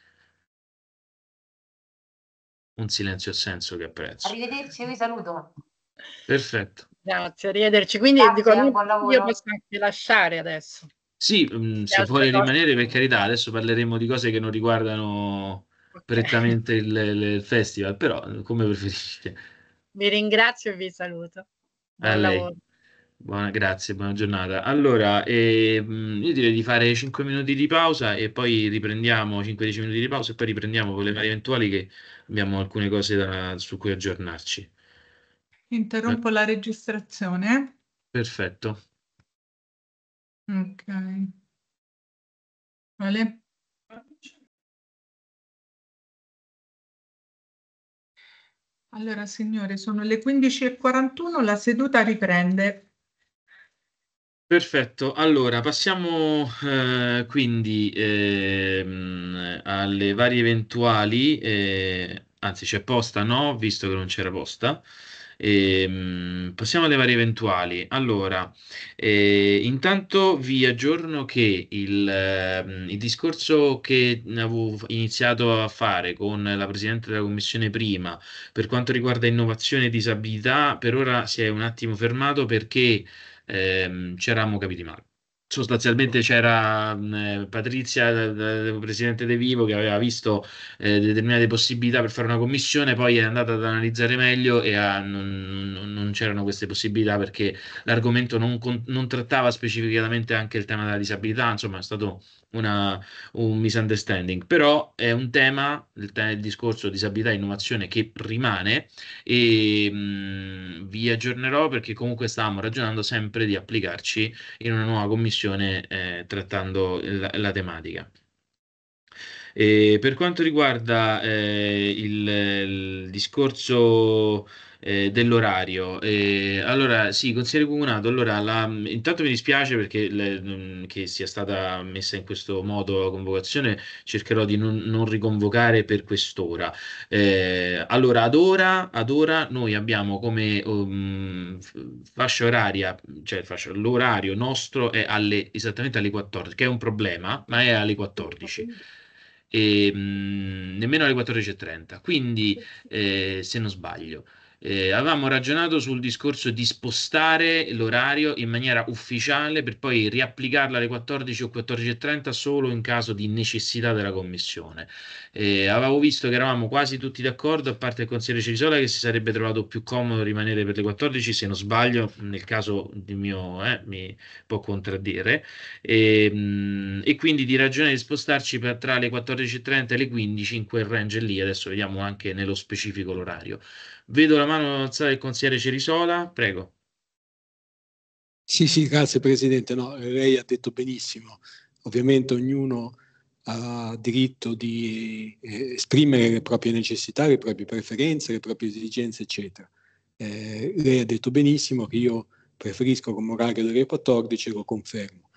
Un silenzio assenso che apprezzo. Arrivederci, vi saluto. Perfetto. Grazie, arrivederci. Quindi Grazie, dico, io posso anche lasciare adesso. Sì, mh, mm, se vuoi cose... rimanere per carità, adesso parleremo di cose che non riguardano okay. prettamente il, il, festival, però eh, come preferisci. Vi ringrazio e vi saluto. Buon A lei. Buona, grazie, buona giornata. Allora, eh, io direi di fare 5 minuti di pausa e poi riprendiamo 5-10 minuti di pausa e poi riprendiamo con le varie eventuali che abbiamo alcune cose da, su cui aggiornarci. Interrompo eh. la registrazione. Perfetto. Ok. Vale. Allora, signore, sono le 15.41, la seduta riprende. Perfetto, allora passiamo eh, quindi eh, alle varie eventuali, eh, anzi c'è posta no, visto che non c'era posta. Ehm, passiamo alle varie eventuali. Allora, eh, intanto vi aggiorno che il, eh, il, discorso che avevo iniziato a fare con la Presidente della Commissione prima per quanto riguarda innovazione e disabilità, per ora si è un attimo fermato perché ehm, ci eravamo capiti male sostanzialmente c'era mh, mm, eh, Patrizia, d- eh, eh, presidente De Vivo, che aveva visto eh, determinate possibilità per fare una commissione, poi è andata ad analizzare meglio e a, non, non, c'erano queste possibilità perché l'argomento non, con- non, trattava specificatamente anche il tema della disabilità, insomma è stato una, un misunderstanding, però è un tema, il, te- il discorso disabilità e innovazione che rimane e mh, mm, vi aggiornerò perché comunque stavamo ragionando sempre di applicarci in una nuova commissione trasmissione eh, trattando la, la tematica. E per quanto riguarda eh, il, il, discorso eh, dell'orario. Eh, allora, sì, consigliere Comunato, allora, la, intanto mi dispiace perché le, mm, che sia stata messa in questo modo la convocazione, cercherò di non, non riconvocare per quest'ora. Eh, allora, ad ora, ad ora noi abbiamo come um, fascia oraria, cioè fascia, l'orario nostro è alle, esattamente alle 14, che è un problema, ma è alle 14 e mh, mm, nemmeno alle 14.30. Quindi, eh, se non sbaglio, eh, avevamo ragionato sul discorso di spostare l'orario in maniera ufficiale per poi riapplicarla alle 14 o 14.30 solo in caso di necessità della commissione. Eh, avevo visto che eravamo quasi tutti d'accordo, a parte il consigliere Cirisola, che si sarebbe trovato più comodo rimanere per le 14, se non sbaglio, nel caso di mio eh, mi può contraddire, e, ehm, mh, e, quindi di ragionare di spostarci per, tra le 14.30 e le 15 in quel range lì, adesso vediamo anche nello specifico l'orario. Vedo la mano alzare il consigliere Cerisola, prego. Sì, sì, grazie Presidente. No, lei ha detto benissimo. Ovviamente ognuno ha diritto di eh, esprimere le proprie necessità, le proprie preferenze, le proprie esigenze, eccetera. Eh, lei ha detto benissimo che io preferisco come orario delle 14 e lo confermo.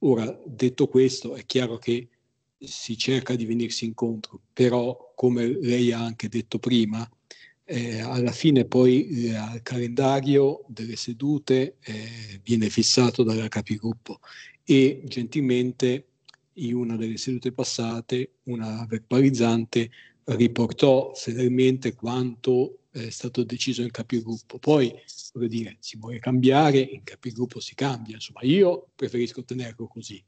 Ora, detto questo, è chiaro che si cerca di venirsi incontro, però come lei ha anche detto prima, eh, alla fine poi eh, il calendario delle sedute eh, viene fissato dalla capigruppo e gentilmente in una delle sedute passate una verbalizzante riportò fedelmente quanto eh, è stato deciso in capigruppo. Poi, voglio dire, si vuole cambiare, in capigruppo si cambia, insomma, io preferisco tenerlo così.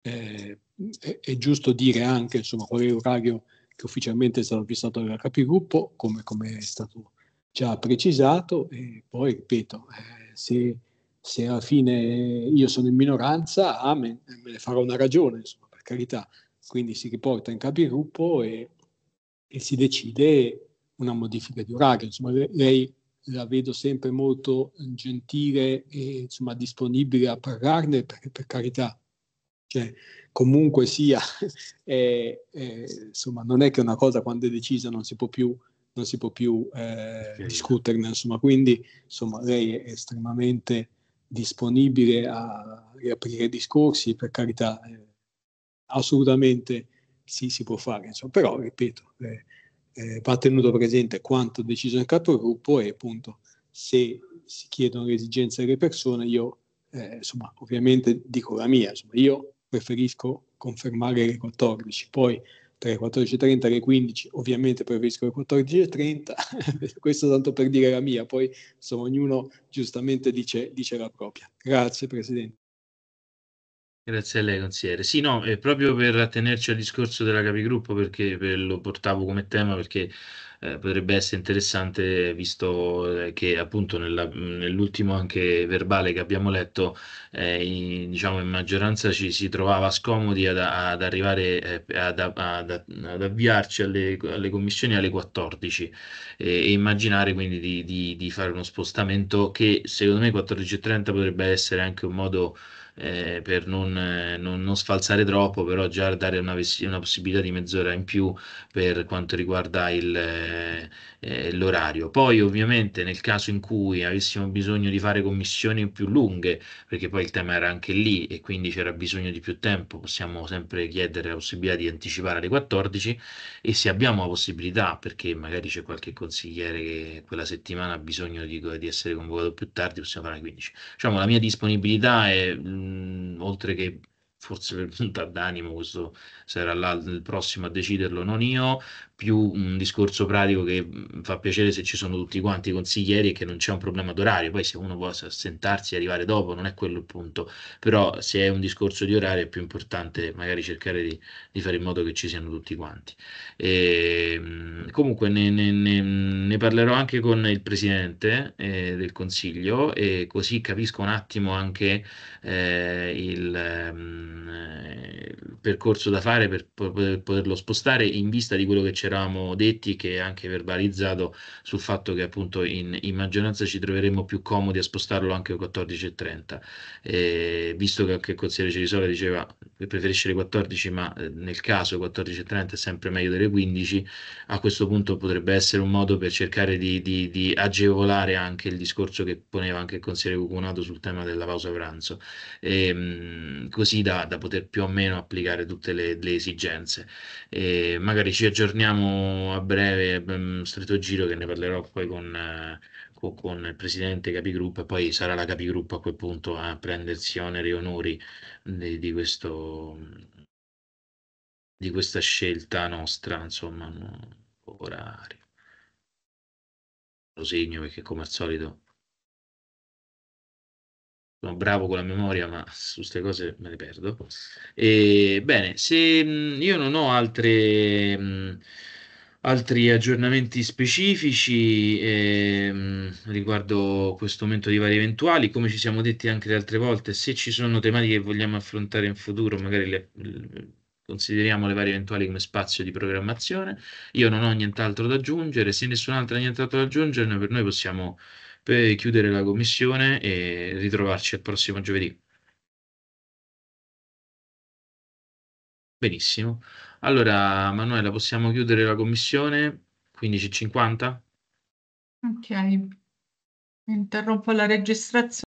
Eh, è, è, giusto dire anche insomma, qual è l'orario che ufficialmente sarà fissato dal capigruppo, come, come, è stato già precisato, e poi ripeto, eh, se, se, alla fine io sono in minoranza, ah, me, me, ne farò una ragione, insomma, per carità. Quindi si riporta in capigruppo e, e si decide una modifica di orario. Insomma, lei la vedo sempre molto gentile e insomma, disponibile a parlarne, perché per carità cioè, comunque sia, eh, eh, insomma, non è che una cosa quando è decisa non si può più, si può più eh, discuterne, insomma. Quindi, insomma, lei è estremamente disponibile a riaprire discorsi, per carità, eh, assolutamente sì, si può fare, insomma. però, ripeto, eh, eh, va tenuto presente quanto deciso il capogruppo e appunto se si chiedono le esigenze delle persone, io eh, insomma, ovviamente dico la mia, insomma, io preferisco confermare le 14, poi tra le 14.30 e le 15 ovviamente preferisco le 14.30, questo tanto per dire la mia, poi insomma ognuno giustamente dice, dice la propria. Grazie Presidente. Grazie a lei, consigliere. Sì, no, eh, proprio per attenerci al discorso della capigruppo, perché eh, lo portavo come tema, perché eh, potrebbe essere interessante, visto eh, che appunto nella, nell'ultimo anche verbale che abbiamo letto, eh, in, diciamo in maggioranza ci si trovava scomodi ad, ad arrivare, ad, ad, ad, avviarci alle, alle, commissioni alle 14 e, immaginare quindi di, di, di fare uno spostamento che secondo me 14.30 potrebbe essere anche un modo eh, per non, eh, non, non, sfalsare troppo, però già dare una, una, possibilità di mezz'ora in più per quanto riguarda il, eh, eh, l'orario. Poi ovviamente nel caso in cui avessimo bisogno di fare commissioni più lunghe, perché poi il tema era anche lì e quindi c'era bisogno di più tempo, possiamo sempre chiedere la possibilità di anticipare alle 14 e se abbiamo la possibilità, perché magari c'è qualche consigliere che quella settimana ha bisogno di, di essere convocato più tardi, possiamo fare alle 15. Diciamo la mia disponibilità è mm, mh, mm, oltre che forse per punta d'animo, questo sarà là il prossimo a deciderlo, non io, più un discorso pratico che mm, fa piacere se ci sono tutti quanti i consiglieri e che non c'è un problema d'orario. Poi se uno può assentarsi e arrivare dopo non è quello il punto, però se è un discorso di orario è più importante magari cercare di, di fare in modo che ci siano tutti quanti. E, ehm, comunque ne, ne, ne, ne, parlerò anche con il Presidente eh, del Consiglio e così capisco un attimo anche eh, il, mm, eh, il, percorso da fare per, per poterlo spostare in vista di quello che c'è eravamo detti che anche verbalizzato sul fatto che appunto in, in maggioranza ci troveremmo più comodi a spostarlo anche alle 14.30 eh, visto che anche il consigliere Cerisola diceva che preferisce le 14 ma eh, nel caso 14.30 è sempre meglio delle 15 a questo punto potrebbe essere un modo per cercare di, di, di agevolare anche il discorso che poneva anche il consigliere Cucunato sul tema della pausa pranzo e, ehm, così da, da, poter più o meno applicare tutte le, le esigenze e magari ci aggiorniamo Vediamo a breve, mh, stretto giro, che ne parlerò poi con, eh, con, il presidente capigruppo e poi sarà la capigruppo a quel punto a prendersi oneri e onori di, di, questo, di questa scelta nostra, insomma, orario. Lo segno perché come al solito sono bravo con la memoria, ma su queste cose me le perdo. E, bene, se io non ho altre mh, altri aggiornamenti specifici ehm, riguardo questo momento di varie eventuali, come ci siamo detti anche le altre volte, se ci sono tematiche che vogliamo affrontare in futuro, magari le, le, consideriamo le varie eventuali come spazio di programmazione. Io non ho nient'altro da aggiungere, se nessun altro ha nient'altro da aggiungere, noi per noi possiamo per eh, chiudere la commissione e ritrovarci al prossimo giovedì. Benissimo. Allora, Manuela, possiamo chiudere la commissione? 15.50? Ok, interrompo la registrazione.